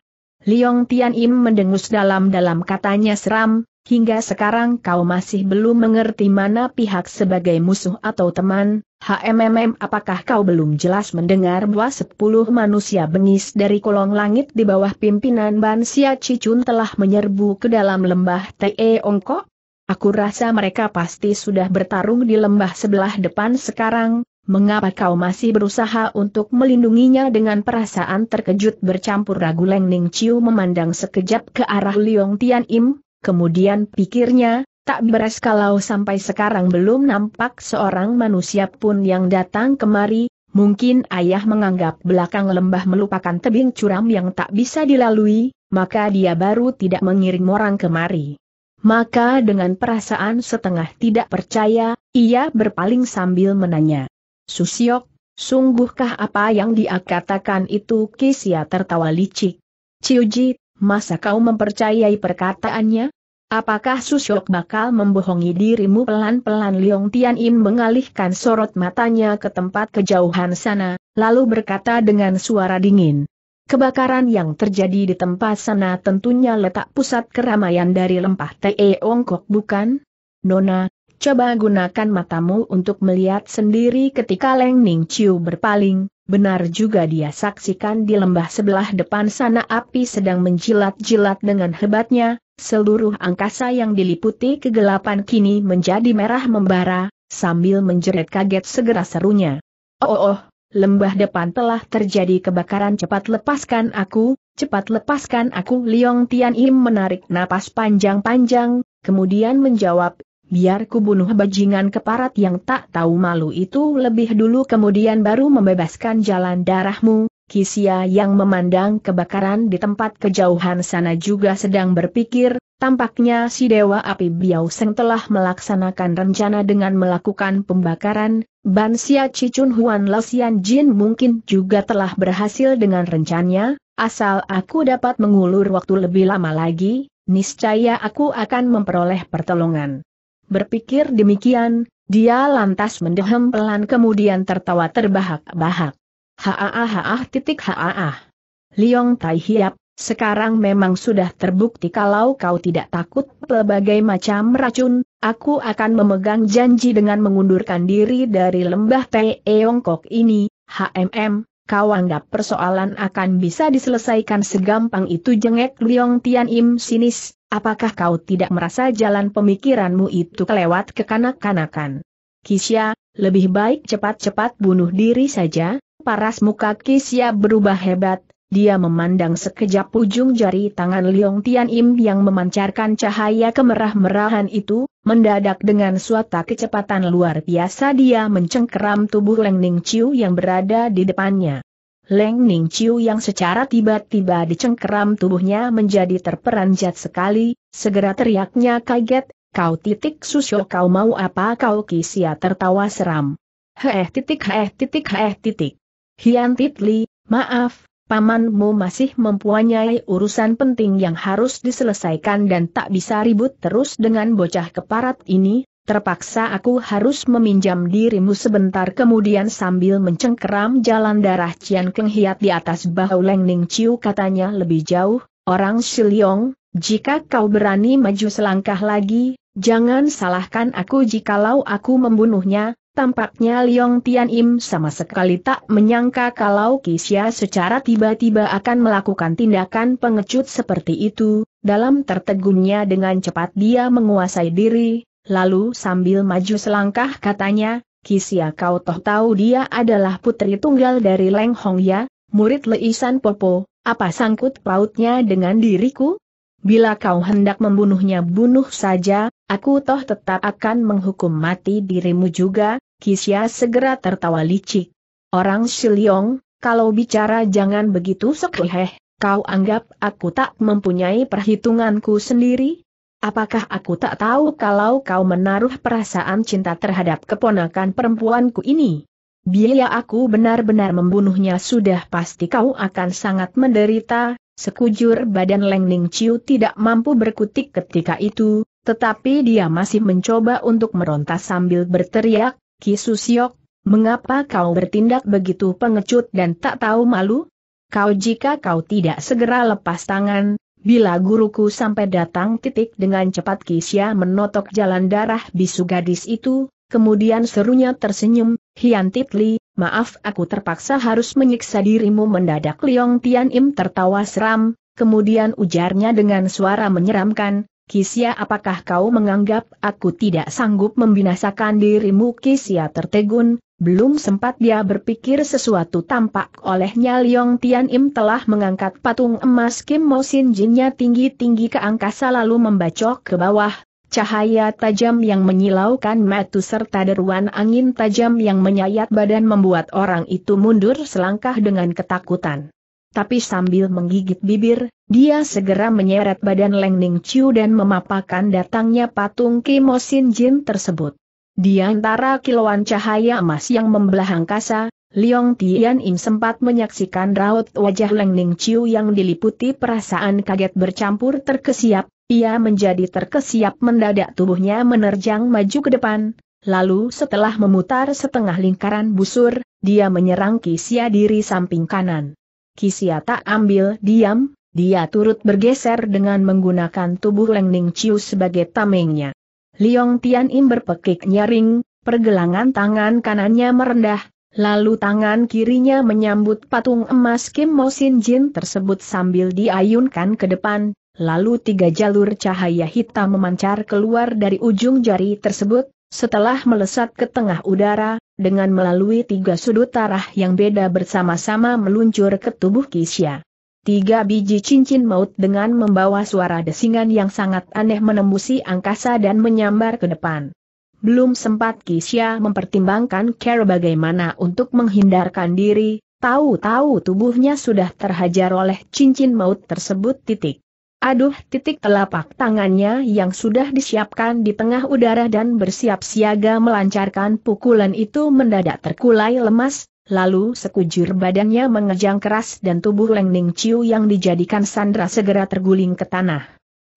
A: Liong Tian Im mendengus dalam-dalam katanya seram, hingga sekarang kau masih belum mengerti mana pihak sebagai musuh atau teman, HMMM apakah kau belum jelas mendengar bahwa sepuluh manusia bengis dari kolong langit di bawah pimpinan Ban Sia Cicun telah menyerbu ke dalam lembah Te Ongkok? Aku rasa mereka pasti sudah bertarung di lembah sebelah depan sekarang, mengapa kau masih berusaha untuk melindunginya dengan perasaan terkejut bercampur ragu Leng Ning Chiu memandang sekejap ke arah Liong Tian Im, kemudian pikirnya, tak beres kalau sampai sekarang belum nampak seorang manusia pun yang datang kemari, mungkin ayah menganggap belakang lembah melupakan tebing curam yang tak bisa dilalui, maka dia baru tidak mengirim orang kemari. Maka dengan perasaan setengah tidak percaya, ia berpaling sambil menanya. Susiok, sungguhkah apa yang dia katakan itu Kisia tertawa licik. Ciuji, masa kau mempercayai perkataannya? Apakah Susiok bakal membohongi dirimu pelan-pelan Liong Tian mengalihkan sorot matanya ke tempat kejauhan sana, lalu berkata dengan suara dingin. Kebakaran yang terjadi di tempat sana tentunya letak pusat keramaian dari lempah Ongkok bukan? Nona, Coba gunakan matamu untuk melihat sendiri ketika Leng Ning Chiu berpaling, benar juga dia saksikan di lembah sebelah depan sana api sedang menjilat-jilat dengan hebatnya, seluruh angkasa yang diliputi kegelapan kini menjadi merah membara, sambil menjerit kaget segera serunya. Oh oh, oh lembah depan telah terjadi kebakaran cepat lepaskan aku, cepat lepaskan aku Liong Tian Im menarik napas panjang-panjang, kemudian menjawab, biar kubunuh bajingan keparat yang tak tahu malu itu lebih dulu kemudian baru membebaskan jalan darahmu, Kisia yang memandang kebakaran di tempat kejauhan sana juga sedang berpikir, tampaknya si Dewa Api Biauseng telah melaksanakan rencana dengan melakukan pembakaran, Bansia Cicun Huan Lesian Jin mungkin juga telah berhasil dengan rencananya, asal aku dapat mengulur waktu lebih lama lagi, niscaya aku akan memperoleh pertolongan. Berpikir demikian, dia lantas mendehem pelan kemudian tertawa terbahak-bahak. Haaah titik haaah. Liong Tai Hiap, sekarang memang sudah terbukti kalau kau tidak takut pelbagai macam racun, aku akan memegang janji dengan mengundurkan diri dari lembah Teongkok ini, HMM, kau anggap persoalan akan bisa diselesaikan segampang itu jengek Liong Tian Im sinis, Apakah kau tidak merasa jalan pemikiranmu itu kelewat kekanak-kanakan? Kisya, lebih baik cepat-cepat bunuh diri saja, paras muka Kisya berubah hebat, dia memandang sekejap ujung jari tangan Liong Tian Im yang memancarkan cahaya kemerah-merahan itu, mendadak dengan suatu kecepatan luar biasa dia mencengkeram tubuh Leng Ning Chiu yang berada di depannya. Leng Ning Chiu yang secara tiba-tiba dicengkeram tubuhnya menjadi terperanjat sekali, segera teriaknya kaget, kau titik susyo kau mau apa kau kisia tertawa seram. Heh titik heh titik heh titik. Hian Titli, maaf, pamanmu masih mempunyai urusan penting yang harus diselesaikan dan tak bisa ribut terus dengan bocah keparat ini, terpaksa aku harus meminjam dirimu sebentar kemudian sambil mencengkeram jalan darah Cian Keng Hiat di atas bahu Leng Ning Chiu katanya lebih jauh, orang Siliong, jika kau berani maju selangkah lagi, jangan salahkan aku jikalau aku membunuhnya, Tampaknya Liong Tian Im sama sekali tak menyangka kalau Kisya secara tiba-tiba akan melakukan tindakan pengecut seperti itu, dalam tertegunnya dengan cepat dia menguasai diri, lalu sambil maju selangkah katanya, Kisia kau toh tahu dia adalah putri tunggal dari Leng Hong Ya, murid Leisan Popo, apa sangkut pautnya dengan diriku? Bila kau hendak membunuhnya bunuh saja, aku toh tetap akan menghukum mati dirimu juga, Kisia segera tertawa licik. Orang Siliong, kalau bicara jangan begitu sekeheh, kau anggap aku tak mempunyai perhitunganku sendiri? Apakah aku tak tahu kalau kau menaruh perasaan cinta terhadap keponakan perempuanku ini? Bila aku benar-benar membunuhnya sudah pasti kau akan sangat menderita, sekujur badan Leng Ning Chiu tidak mampu berkutik ketika itu, tetapi dia masih mencoba untuk meronta sambil berteriak, Kisusiok, mengapa kau bertindak begitu pengecut dan tak tahu malu? Kau jika kau tidak segera lepas tangan, Bila guruku sampai datang titik dengan cepat Kisya menotok jalan darah bisu gadis itu, kemudian serunya tersenyum, Hian Titli, maaf aku terpaksa harus menyiksa dirimu mendadak Liong Tian Im tertawa seram, kemudian ujarnya dengan suara menyeramkan, Kisya apakah kau menganggap aku tidak sanggup membinasakan dirimu Kisya tertegun, belum sempat dia berpikir sesuatu tampak olehnya Liong Tian Im telah mengangkat patung emas Kim Mo Sin Jinnya tinggi-tinggi ke angkasa lalu membacok ke bawah. Cahaya tajam yang menyilaukan mata serta deruan angin tajam yang menyayat badan membuat orang itu mundur selangkah dengan ketakutan. Tapi sambil menggigit bibir, dia segera menyeret badan Leng Ning Chiu dan memapakan datangnya patung Kim Mo Sin Jin tersebut. Di antara kilauan cahaya emas yang membelah angkasa, Liong Tian Im sempat menyaksikan raut wajah Leng Ning Chiu yang diliputi perasaan kaget bercampur terkesiap, ia menjadi terkesiap mendadak tubuhnya menerjang maju ke depan, lalu setelah memutar setengah lingkaran busur, dia menyerang Kisia diri samping kanan. Kisia tak ambil diam, dia turut bergeser dengan menggunakan tubuh Leng Ning Chiu sebagai tamengnya. Liong Tian Im berpekik nyaring, pergelangan tangan kanannya merendah, lalu tangan kirinya menyambut patung emas Kim Mo Sin Jin tersebut sambil diayunkan ke depan, lalu tiga jalur cahaya hitam memancar keluar dari ujung jari tersebut, setelah melesat ke tengah udara, dengan melalui tiga sudut arah yang beda bersama-sama meluncur ke tubuh Kisya. Tiga biji cincin maut dengan membawa suara desingan yang sangat aneh menembusi angkasa dan menyambar ke depan. Belum sempat Kisya mempertimbangkan cara bagaimana untuk menghindarkan diri, tahu-tahu tubuhnya sudah terhajar oleh cincin maut tersebut titik. Aduh titik telapak tangannya yang sudah disiapkan di tengah udara dan bersiap siaga melancarkan pukulan itu mendadak terkulai lemas, lalu sekujur badannya mengejang keras dan tubuh Leng Ning Chiu yang dijadikan sandra segera terguling ke tanah.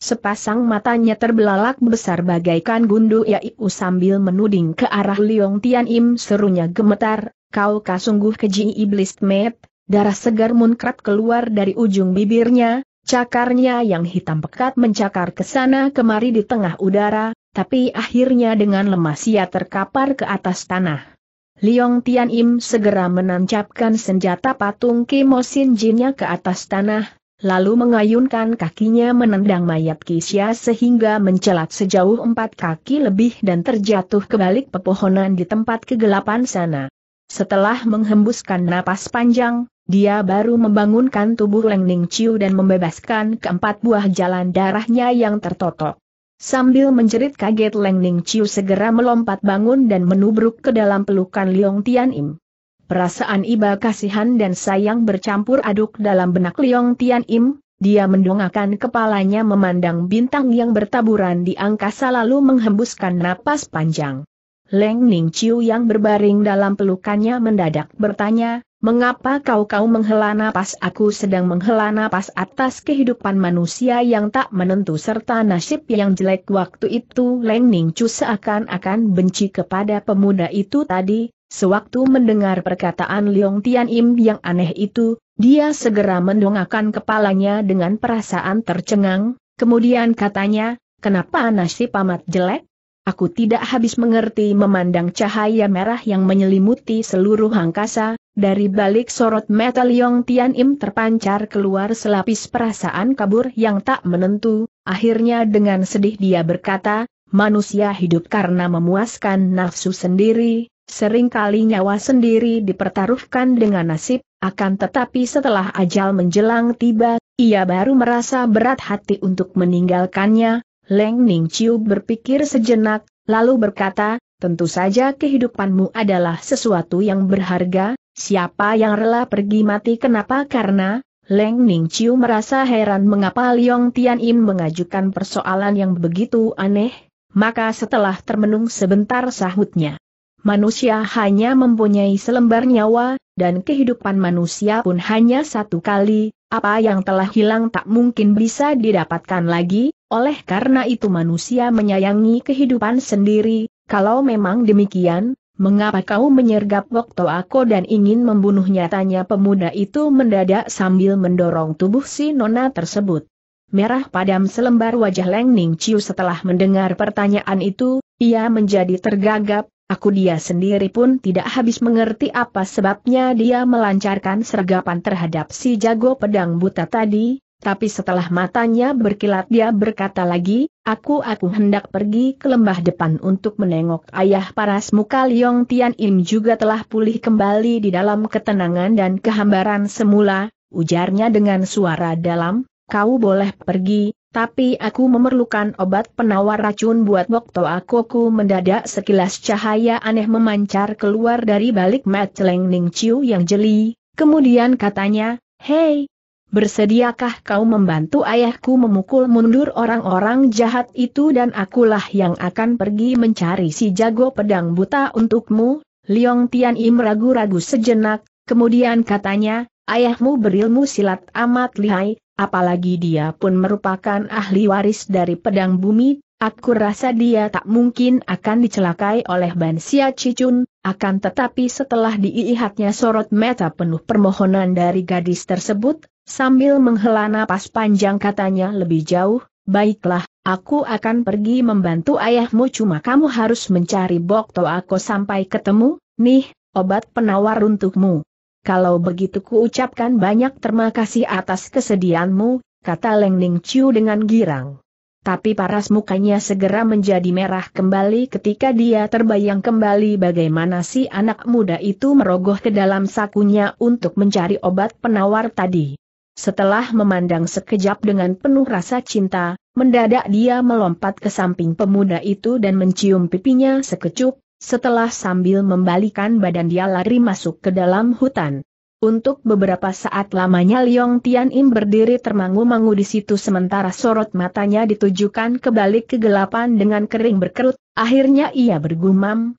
A: Sepasang matanya terbelalak besar bagaikan gundu yaitu sambil menuding ke arah Liong Tian Im serunya gemetar, kau kasungguh keji iblis met, darah segar munkrat keluar dari ujung bibirnya, Cakarnya yang hitam pekat mencakar ke sana kemari di tengah udara, tapi akhirnya dengan lemas ia terkapar ke atas tanah. Liong Tian Im segera menancapkan senjata patung Kimo Jinnya ke atas tanah, lalu mengayunkan kakinya menendang mayat Kisya sehingga mencelat sejauh empat kaki lebih dan terjatuh ke balik pepohonan di tempat kegelapan sana. Setelah menghembuskan napas panjang, dia baru membangunkan tubuh Leng Ning Chiu dan membebaskan keempat buah jalan darahnya yang tertotok. Sambil menjerit kaget Leng Ning Chiu segera melompat bangun dan menubruk ke dalam pelukan Liong Tian Im. Perasaan iba kasihan dan sayang bercampur aduk dalam benak Liong Tian Im, dia mendongakkan kepalanya memandang bintang yang bertaburan di angkasa lalu menghembuskan napas panjang. Leng Ning Chiu yang berbaring dalam pelukannya mendadak bertanya, Mengapa kau-kau menghela nafas? aku sedang menghela nafas atas kehidupan manusia yang tak menentu serta nasib yang jelek waktu itu Leng Ning Chu seakan-akan benci kepada pemuda itu tadi, sewaktu mendengar perkataan Leong Tian Im yang aneh itu, dia segera mendongakkan kepalanya dengan perasaan tercengang, kemudian katanya, kenapa nasib amat jelek? Aku tidak habis mengerti memandang cahaya merah yang menyelimuti seluruh angkasa, dari balik sorot mata Liong Tian Im terpancar keluar selapis perasaan kabur yang tak menentu, akhirnya dengan sedih dia berkata, manusia hidup karena memuaskan nafsu sendiri, seringkali nyawa sendiri dipertaruhkan dengan nasib, akan tetapi setelah ajal menjelang tiba, ia baru merasa berat hati untuk meninggalkannya, Leng Ning Chiu berpikir sejenak, lalu berkata, tentu saja kehidupanmu adalah sesuatu yang berharga, Siapa yang rela pergi mati kenapa karena, Leng Ning Chiu merasa heran mengapa Liong Tian Im mengajukan persoalan yang begitu aneh, maka setelah termenung sebentar sahutnya. Manusia hanya mempunyai selembar nyawa, dan kehidupan manusia pun hanya satu kali, apa yang telah hilang tak mungkin bisa didapatkan lagi, oleh karena itu manusia menyayangi kehidupan sendiri, kalau memang demikian, Mengapa kau menyergap waktu aku dan ingin membunuhnya? Tanya pemuda itu mendadak sambil mendorong tubuh si nona tersebut. Merah padam selembar wajah Leng Ning Chiu setelah mendengar pertanyaan itu, ia menjadi tergagap, aku dia sendiri pun tidak habis mengerti apa sebabnya dia melancarkan sergapan terhadap si jago pedang buta tadi, tapi setelah matanya berkilat dia berkata lagi, aku aku hendak pergi ke lembah depan untuk menengok ayah paras muka Liong Tian Im juga telah pulih kembali di dalam ketenangan dan kehambaran semula, ujarnya dengan suara dalam, kau boleh pergi, tapi aku memerlukan obat penawar racun buat waktu aku mendadak sekilas cahaya aneh memancar keluar dari balik Mat Leng Ning Chiu yang jeli, kemudian katanya, hei, Bersediakah kau membantu ayahku memukul mundur orang-orang jahat itu dan akulah yang akan pergi mencari si jago pedang buta untukmu? Liong Tian Im ragu-ragu sejenak, kemudian katanya, ayahmu berilmu silat amat lihai, apalagi dia pun merupakan ahli waris dari pedang bumi, aku rasa dia tak mungkin akan dicelakai oleh Bansia Cicun, akan tetapi setelah diihatnya sorot mata penuh permohonan dari gadis tersebut, Sambil menghela napas panjang katanya lebih jauh, baiklah, aku akan pergi membantu ayahmu cuma kamu harus mencari Bokto aku sampai ketemu, nih, obat penawar untukmu. Kalau begitu ku ucapkan banyak terima kasih atas kesediaanmu, kata Leng Ning Chiu dengan girang. Tapi paras mukanya segera menjadi merah kembali ketika dia terbayang kembali bagaimana si anak muda itu merogoh ke dalam sakunya untuk mencari obat penawar tadi. Setelah memandang sekejap dengan penuh rasa cinta, mendadak dia melompat ke samping pemuda itu dan mencium pipinya sekecup, setelah sambil membalikan badan dia lari masuk ke dalam hutan. Untuk beberapa saat lamanya Liong Tian Im berdiri termangu-mangu di situ sementara sorot matanya ditujukan ke balik kegelapan dengan kering berkerut, akhirnya ia bergumam,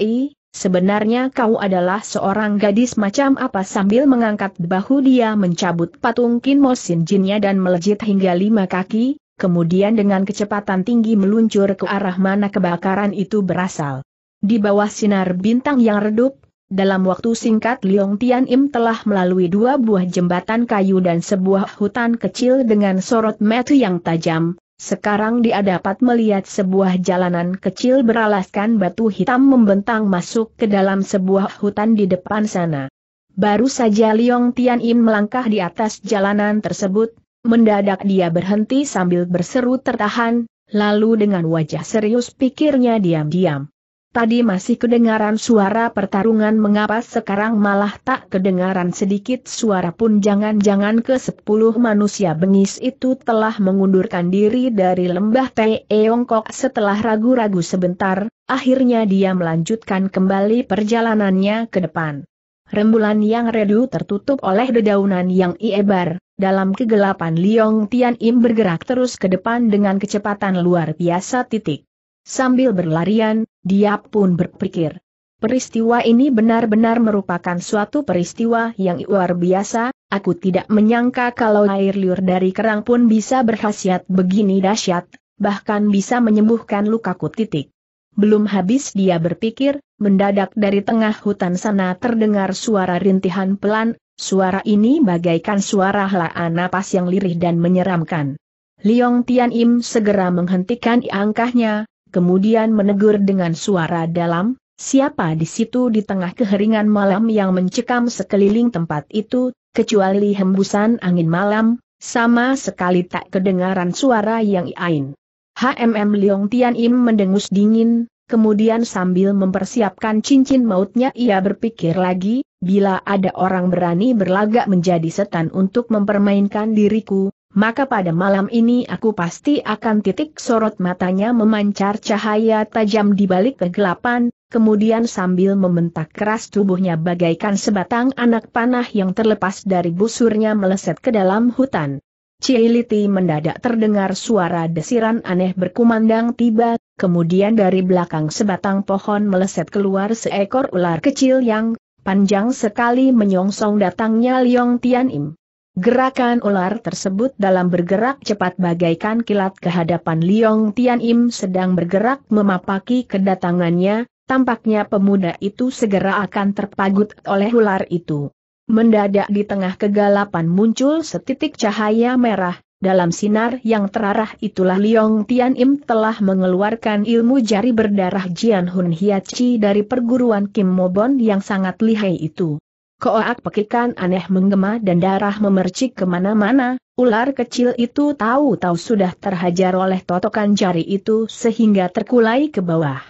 A: i." Sebenarnya kau adalah seorang gadis macam apa sambil mengangkat bahu dia mencabut patung Kinmosin Jinnya dan melejit hingga lima kaki, kemudian dengan kecepatan tinggi meluncur ke arah mana kebakaran itu berasal. Di bawah sinar bintang yang redup, dalam waktu singkat Liong Tian Im telah melalui dua buah jembatan kayu dan sebuah hutan kecil dengan sorot mata yang tajam, sekarang dia dapat melihat sebuah jalanan kecil beralaskan batu hitam membentang masuk ke dalam sebuah hutan di depan sana. Baru saja Liong Tian Im melangkah di atas jalanan tersebut, mendadak dia berhenti sambil berseru tertahan, lalu dengan wajah serius pikirnya diam-diam. Tadi masih kedengaran suara pertarungan mengapa sekarang malah tak kedengaran sedikit suara pun jangan-jangan ke sepuluh manusia bengis itu telah mengundurkan diri dari lembah Eongkok? setelah ragu-ragu sebentar, akhirnya dia melanjutkan kembali perjalanannya ke depan. Rembulan yang redu tertutup oleh dedaunan yang iebar, dalam kegelapan Liong Tian Im bergerak terus ke depan dengan kecepatan luar biasa titik. Sambil berlarian, dia pun berpikir, peristiwa ini benar-benar merupakan suatu peristiwa yang luar biasa, aku tidak menyangka kalau air liur dari kerang pun bisa berkhasiat begini dahsyat, bahkan bisa menyembuhkan lukaku titik. Belum habis dia berpikir, mendadak dari tengah hutan sana terdengar suara rintihan pelan, suara ini bagaikan suara helaan napas yang lirih dan menyeramkan. Liong Tian Im segera menghentikan angkanya kemudian menegur dengan suara dalam, siapa di situ di tengah keheringan malam yang mencekam sekeliling tempat itu, kecuali hembusan angin malam, sama sekali tak kedengaran suara yang iain. HMM Leong Tian Im mendengus dingin, kemudian sambil mempersiapkan cincin mautnya ia berpikir lagi, bila ada orang berani berlagak menjadi setan untuk mempermainkan diriku, maka pada malam ini aku pasti akan titik sorot matanya memancar cahaya tajam di balik kegelapan, kemudian sambil membentak keras tubuhnya bagaikan sebatang anak panah yang terlepas dari busurnya meleset ke dalam hutan. Cieliti mendadak terdengar suara desiran aneh berkumandang tiba, kemudian dari belakang sebatang pohon meleset keluar seekor ular kecil yang panjang sekali menyongsong datangnya Liong Tian Im. Gerakan ular tersebut dalam bergerak cepat bagaikan kilat ke hadapan Liong Tian Im sedang bergerak memapaki kedatangannya, tampaknya pemuda itu segera akan terpagut oleh ular itu. Mendadak di tengah kegelapan muncul setitik cahaya merah, dalam sinar yang terarah itulah Liong Tian Im telah mengeluarkan ilmu jari berdarah Jian Hun Hiachi dari perguruan Kim Mobon yang sangat lihai itu. Koak pekikan aneh menggema dan darah memercik kemana-mana, ular kecil itu tahu-tahu sudah terhajar oleh totokan jari itu sehingga terkulai ke bawah.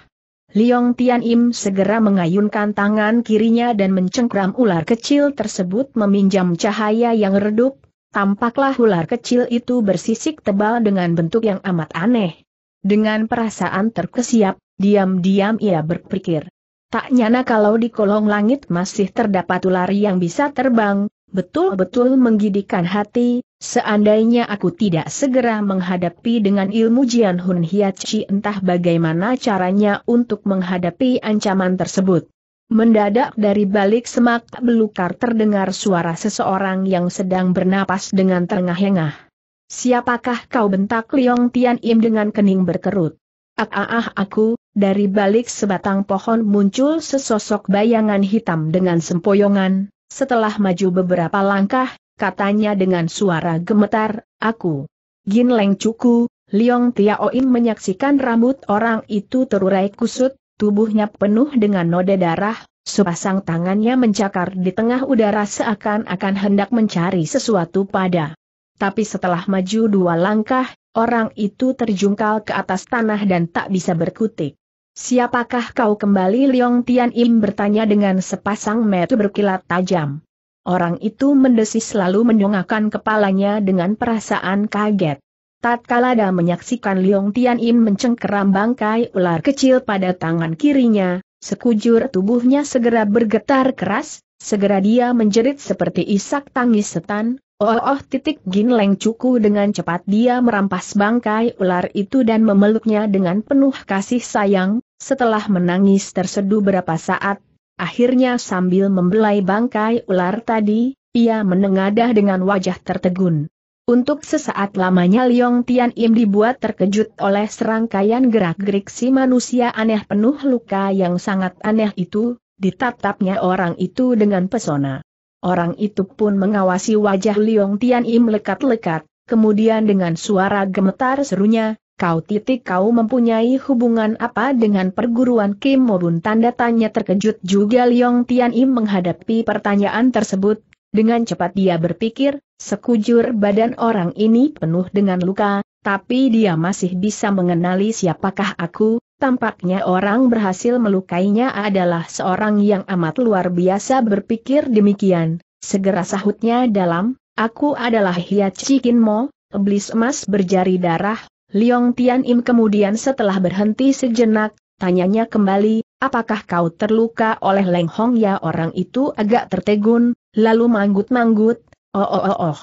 A: Liong Tian Im segera mengayunkan tangan kirinya dan mencengkram ular kecil tersebut meminjam cahaya yang redup, tampaklah ular kecil itu bersisik tebal dengan bentuk yang amat aneh. Dengan perasaan terkesiap, diam-diam ia berpikir, Tak nyana kalau di kolong langit masih terdapat ular yang bisa terbang, betul-betul menggidikan hati, seandainya aku tidak segera menghadapi dengan ilmu Jian Hun Hiachi entah bagaimana caranya untuk menghadapi ancaman tersebut. Mendadak dari balik semak belukar terdengar suara seseorang yang sedang bernapas dengan terengah-engah. Siapakah kau bentak Liong Tian Im dengan kening berkerut? Ah, ah, ah, aku, dari balik sebatang pohon muncul sesosok bayangan hitam dengan sempoyongan, setelah maju beberapa langkah, katanya dengan suara gemetar, aku. Gin Leng Cuku, Liong Tiaoin menyaksikan rambut orang itu terurai kusut, tubuhnya penuh dengan noda darah, sepasang tangannya mencakar di tengah udara seakan-akan hendak mencari sesuatu pada. Tapi setelah maju dua langkah, Orang itu terjungkal ke atas tanah dan tak bisa berkutik. Siapakah kau kembali Liong Tian Im bertanya dengan sepasang metu berkilat tajam. Orang itu mendesis lalu menyongakkan kepalanya dengan perasaan kaget. Tatkala ada menyaksikan Liong Tian Im mencengkeram bangkai ular kecil pada tangan kirinya, sekujur tubuhnya segera bergetar keras, Segera dia menjerit seperti isak tangis setan, oh oh, oh titik gin leng cuku dengan cepat dia merampas bangkai ular itu dan memeluknya dengan penuh kasih sayang, setelah menangis terseduh berapa saat, akhirnya sambil membelai bangkai ular tadi, ia menengadah dengan wajah tertegun. Untuk sesaat lamanya Liong Tian Im dibuat terkejut oleh serangkaian gerak-gerik si manusia aneh penuh luka yang sangat aneh itu, Ditatapnya orang itu dengan pesona. Orang itu pun mengawasi wajah Liong Tian Im lekat-lekat, kemudian dengan suara gemetar serunya, kau titik kau mempunyai hubungan apa dengan perguruan Kim Mobun tanda tanya terkejut juga Liong Tian Im menghadapi pertanyaan tersebut, dengan cepat dia berpikir, sekujur badan orang ini penuh dengan luka, tapi dia masih bisa mengenali siapakah aku, Tampaknya orang berhasil melukainya adalah seorang yang amat luar biasa berpikir demikian. Segera sahutnya dalam, aku adalah Chikin Mo, iblis emas berjari darah. Liong Tian Im kemudian setelah berhenti sejenak, tanyanya kembali, apakah kau terluka oleh Leng Hong ya orang itu agak tertegun, lalu manggut-manggut, oh oh oh oh.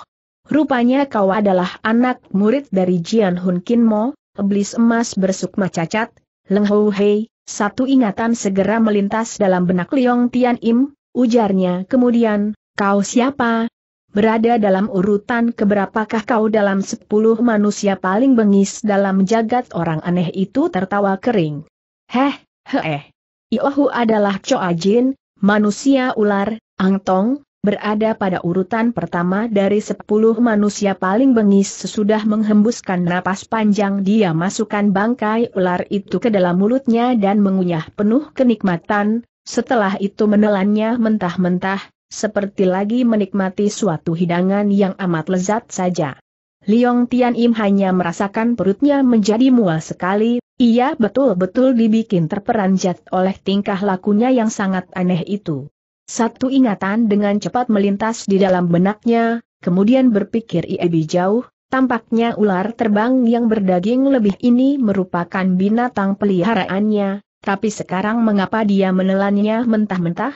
A: Rupanya kau adalah anak murid dari Jian Hun Mo, iblis emas bersukma cacat, Leng Hou Hei, satu ingatan segera melintas dalam benak Liong Tian Im, ujarnya kemudian, kau siapa? Berada dalam urutan keberapakah kau dalam sepuluh manusia paling bengis dalam jagat orang aneh itu tertawa kering. Heh, heh. Eh. Iohu adalah Choa Jin, manusia ular, Ang Tong berada pada urutan pertama dari sepuluh manusia paling bengis sesudah menghembuskan napas panjang dia masukkan bangkai ular itu ke dalam mulutnya dan mengunyah penuh kenikmatan, setelah itu menelannya mentah-mentah, seperti lagi menikmati suatu hidangan yang amat lezat saja. Liong Tian Im hanya merasakan perutnya menjadi mual sekali, ia betul-betul dibikin terperanjat oleh tingkah lakunya yang sangat aneh itu. Satu ingatan dengan cepat melintas di dalam benaknya, kemudian berpikir ia lebih jauh, tampaknya ular terbang yang berdaging lebih ini merupakan binatang peliharaannya, tapi sekarang mengapa dia menelannya mentah-mentah?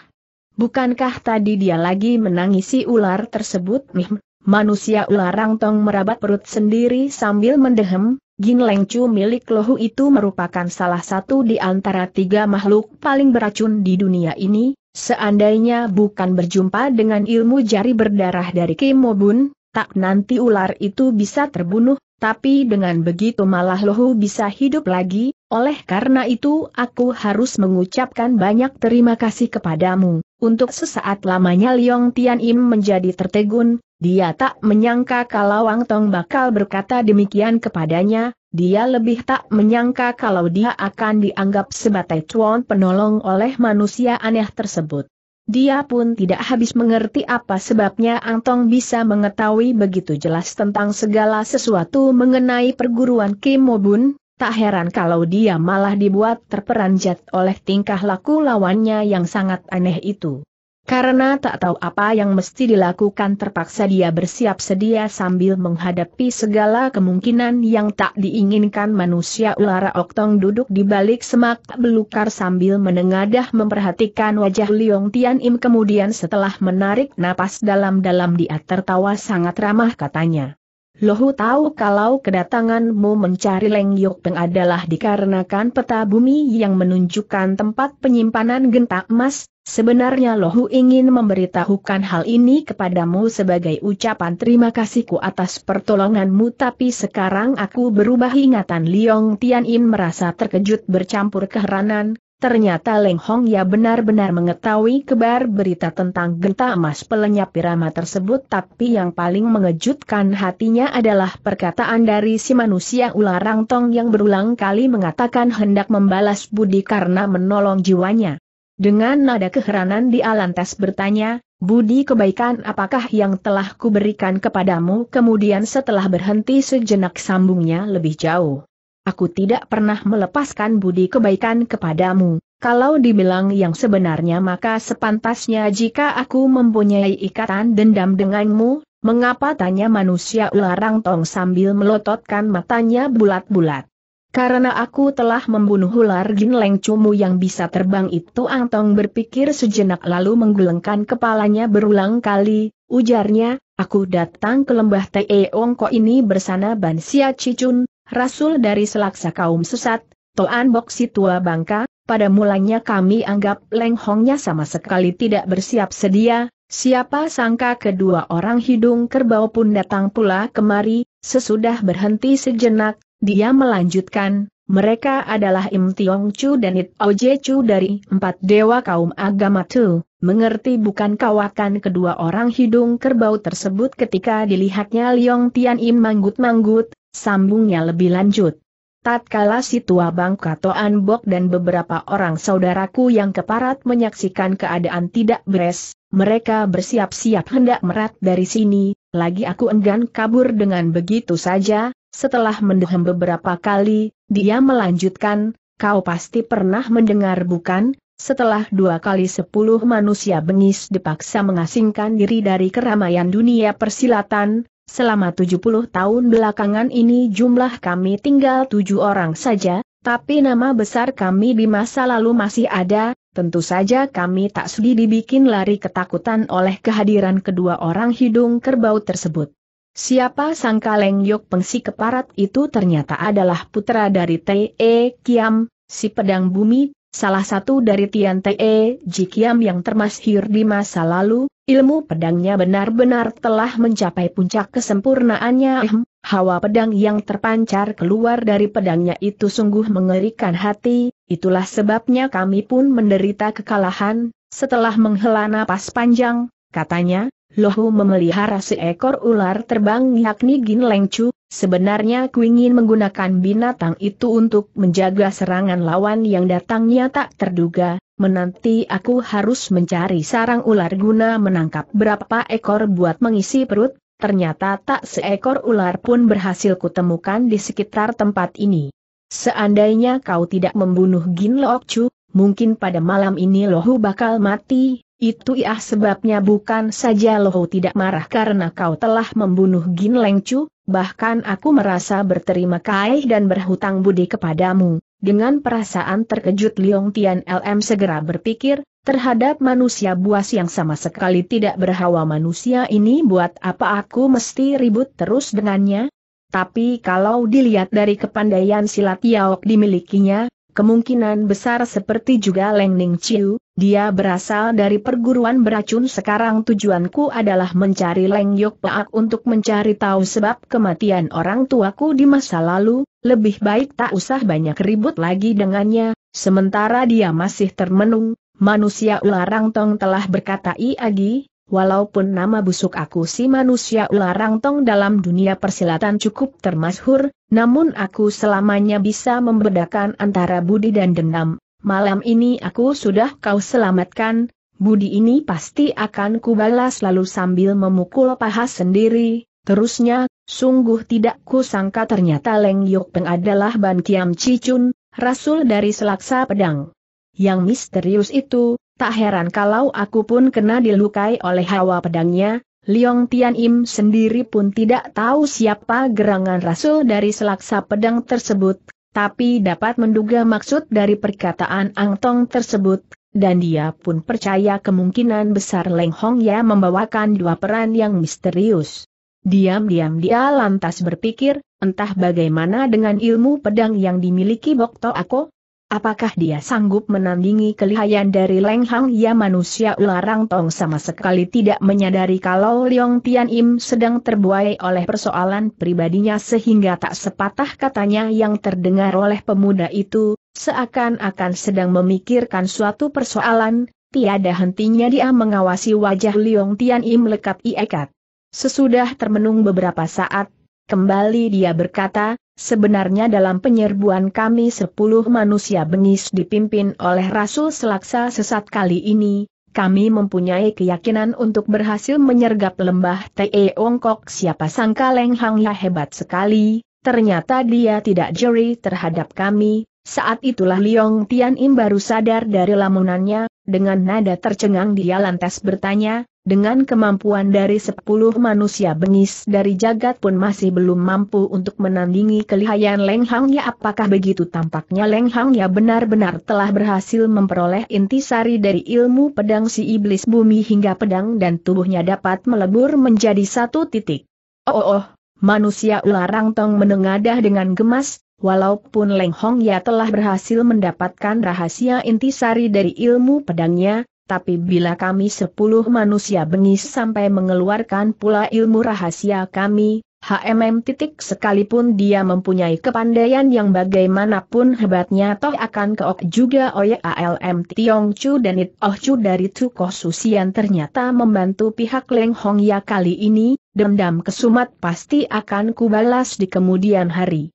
A: Bukankah tadi dia lagi menangisi ular tersebut? Mih, manusia ular rangtong merabat perut sendiri sambil mendehem, Gin Lengcu milik Lohu itu merupakan salah satu di antara tiga makhluk paling beracun di dunia ini, Seandainya bukan berjumpa dengan ilmu jari berdarah dari Kimobun, tak nanti ular itu bisa terbunuh, tapi dengan begitu malah Lohu bisa hidup lagi, oleh karena itu aku harus mengucapkan banyak terima kasih kepadamu. Untuk sesaat lamanya Liong Tian Im menjadi tertegun, dia tak menyangka kalau Wang Tong bakal berkata demikian kepadanya, dia lebih tak menyangka kalau dia akan dianggap sebagai tuan penolong oleh manusia aneh tersebut. Dia pun tidak habis mengerti apa sebabnya Antong bisa mengetahui begitu jelas tentang segala sesuatu mengenai perguruan Kimobun, tak heran kalau dia malah dibuat terperanjat oleh tingkah laku lawannya yang sangat aneh itu. Karena tak tahu apa yang mesti dilakukan terpaksa dia bersiap sedia sambil menghadapi segala kemungkinan yang tak diinginkan manusia ulara oktong duduk di balik semak belukar sambil menengadah memperhatikan wajah Liong Tian Im kemudian setelah menarik napas dalam-dalam dia tertawa sangat ramah katanya. Lohu tahu kalau kedatanganmu mencari Leng Yok Peng adalah dikarenakan peta bumi yang menunjukkan tempat penyimpanan genta emas, sebenarnya Lohu ingin memberitahukan hal ini kepadamu sebagai ucapan terima kasihku atas pertolonganmu tapi sekarang aku berubah ingatan Liong Tian In merasa terkejut bercampur keheranan, Ternyata Leng Hong Ya benar-benar mengetahui kebar berita tentang genta emas pelenyap irama tersebut tapi yang paling mengejutkan hatinya adalah perkataan dari si manusia ular rangtong yang berulang kali mengatakan hendak membalas budi karena menolong jiwanya. Dengan nada keheranan Di Alantas bertanya, Budi kebaikan apakah yang telah kuberikan kepadamu kemudian setelah berhenti sejenak sambungnya lebih jauh. Aku tidak pernah melepaskan budi kebaikan kepadamu. Kalau dibilang yang sebenarnya maka sepantasnya jika aku mempunyai ikatan dendam denganmu, mengapa tanya manusia ularang tong sambil melototkan matanya bulat-bulat. Karena aku telah membunuh ular ginleng cumu yang bisa terbang itu Antong berpikir sejenak lalu menggelengkan kepalanya berulang kali, ujarnya, aku datang ke lembah Teongko ini bersama Bansia Cicun, rasul dari selaksa kaum sesat, Toan Bok tua Bangka, pada mulanya kami anggap Leng Hongnya sama sekali tidak bersiap sedia, siapa sangka kedua orang hidung kerbau pun datang pula kemari, sesudah berhenti sejenak, dia melanjutkan, mereka adalah Im Tiong Chu dan It Oje Chu dari empat dewa kaum agama Tu, mengerti bukan kawakan kedua orang hidung kerbau tersebut ketika dilihatnya Liong Tian Im manggut-manggut, Sambungnya lebih lanjut. Tatkala si tua bangka Toan Bok dan beberapa orang saudaraku yang keparat menyaksikan keadaan tidak beres, mereka bersiap-siap hendak merat dari sini, lagi aku enggan kabur dengan begitu saja, setelah mendehem beberapa kali, dia melanjutkan, kau pasti pernah mendengar bukan, setelah dua kali sepuluh manusia bengis dipaksa mengasingkan diri dari keramaian dunia persilatan, Selama 70 tahun belakangan ini jumlah kami tinggal tujuh orang saja, tapi nama besar kami di masa lalu masih ada, tentu saja kami tak sudi dibikin lari ketakutan oleh kehadiran kedua orang hidung kerbau tersebut. Siapa sangka Leng Yok Pengsi keparat itu ternyata adalah putra dari T.E. Kiam, si pedang bumi, Salah satu dari Tian Te Jikiam yang termasyhur di masa lalu, ilmu pedangnya benar-benar telah mencapai puncak kesempurnaannya. Ahem, hawa pedang yang terpancar keluar dari pedangnya itu sungguh mengerikan hati, itulah sebabnya kami pun menderita kekalahan, setelah menghela napas panjang, katanya, Lohu memelihara seekor ular terbang yakni Gin Lengcu, sebenarnya Kuingin menggunakan binatang itu untuk menjaga serangan lawan yang datangnya tak terduga, menanti aku harus mencari sarang ular guna menangkap berapa ekor buat mengisi perut, ternyata tak seekor ular pun berhasil kutemukan di sekitar tempat ini. Seandainya kau tidak membunuh Gin Lokcu, mungkin pada malam ini Lohu bakal mati, itu ia ya sebabnya bukan saja Lohu tidak marah karena kau telah membunuh Gin Leng bahkan aku merasa berterima kasih dan berhutang budi kepadamu. Dengan perasaan terkejut Liong Tian LM segera berpikir, terhadap manusia buas yang sama sekali tidak berhawa manusia ini buat apa aku mesti ribut terus dengannya? Tapi kalau dilihat dari kepandaian silat yaok dimilikinya, Kemungkinan besar seperti juga Leng Ning Chiu, dia berasal dari perguruan beracun sekarang tujuanku adalah mencari Leng Yok Paak untuk mencari tahu sebab kematian orang tuaku di masa lalu, lebih baik tak usah banyak ribut lagi dengannya, sementara dia masih termenung, manusia ularang tong telah berkata Iagi, walaupun nama busuk aku si manusia ular rangtong dalam dunia persilatan cukup termasyhur, namun aku selamanya bisa membedakan antara budi dan dendam. Malam ini aku sudah kau selamatkan, budi ini pasti akan kubalas lalu sambil memukul paha sendiri, terusnya, sungguh tidak kusangka ternyata Leng Yuk Peng adalah Ban Kiam Cicun, rasul dari selaksa pedang. Yang misterius itu, Tak heran kalau aku pun kena dilukai oleh hawa pedangnya, Liong Tian Im sendiri pun tidak tahu siapa gerangan rasul dari selaksa pedang tersebut, tapi dapat menduga maksud dari perkataan Ang Tong tersebut, dan dia pun percaya kemungkinan besar Leng Hong Ya membawakan dua peran yang misterius. Diam-diam dia lantas berpikir, entah bagaimana dengan ilmu pedang yang dimiliki Bokto Ako, Apakah dia sanggup menandingi kelihayan dari Leng Hang Ya manusia ularang tong sama sekali tidak menyadari kalau Leong Tian Im sedang terbuai oleh persoalan pribadinya sehingga tak sepatah katanya yang terdengar oleh pemuda itu, seakan-akan sedang memikirkan suatu persoalan, tiada hentinya dia mengawasi wajah Leong Tian Im lekat iekat. Sesudah termenung beberapa saat, kembali dia berkata, Sebenarnya dalam penyerbuan kami sepuluh manusia bengis dipimpin oleh Rasul Selaksa sesat kali ini, kami mempunyai keyakinan untuk berhasil menyergap lembah Te Ongkok siapa sangka Leng Hang Ya hebat sekali, ternyata dia tidak juri terhadap kami, saat itulah Liong Tian Im baru sadar dari lamunannya, dengan nada tercengang dia lantas bertanya, dengan kemampuan dari sepuluh manusia bengis dari jagat pun masih belum mampu untuk menandingi kelihayan Leng Hang Ya apakah begitu tampaknya Leng Hang Ya benar-benar telah berhasil memperoleh intisari dari ilmu pedang si iblis bumi hingga pedang dan tubuhnya dapat melebur menjadi satu titik. Oh oh, oh manusia ularang tong menengadah dengan gemas, Walaupun Leng Hong Ya telah berhasil mendapatkan rahasia intisari dari ilmu pedangnya, tapi bila kami sepuluh manusia bengis sampai mengeluarkan pula ilmu rahasia kami, HMM titik sekalipun dia mempunyai kepandaian yang bagaimanapun hebatnya toh akan keok juga oleh ALM Tiong Chu dan It Oh Chu dari Tukoh Susian ternyata membantu pihak Leng Hong Ya kali ini, dendam kesumat pasti akan kubalas di kemudian hari.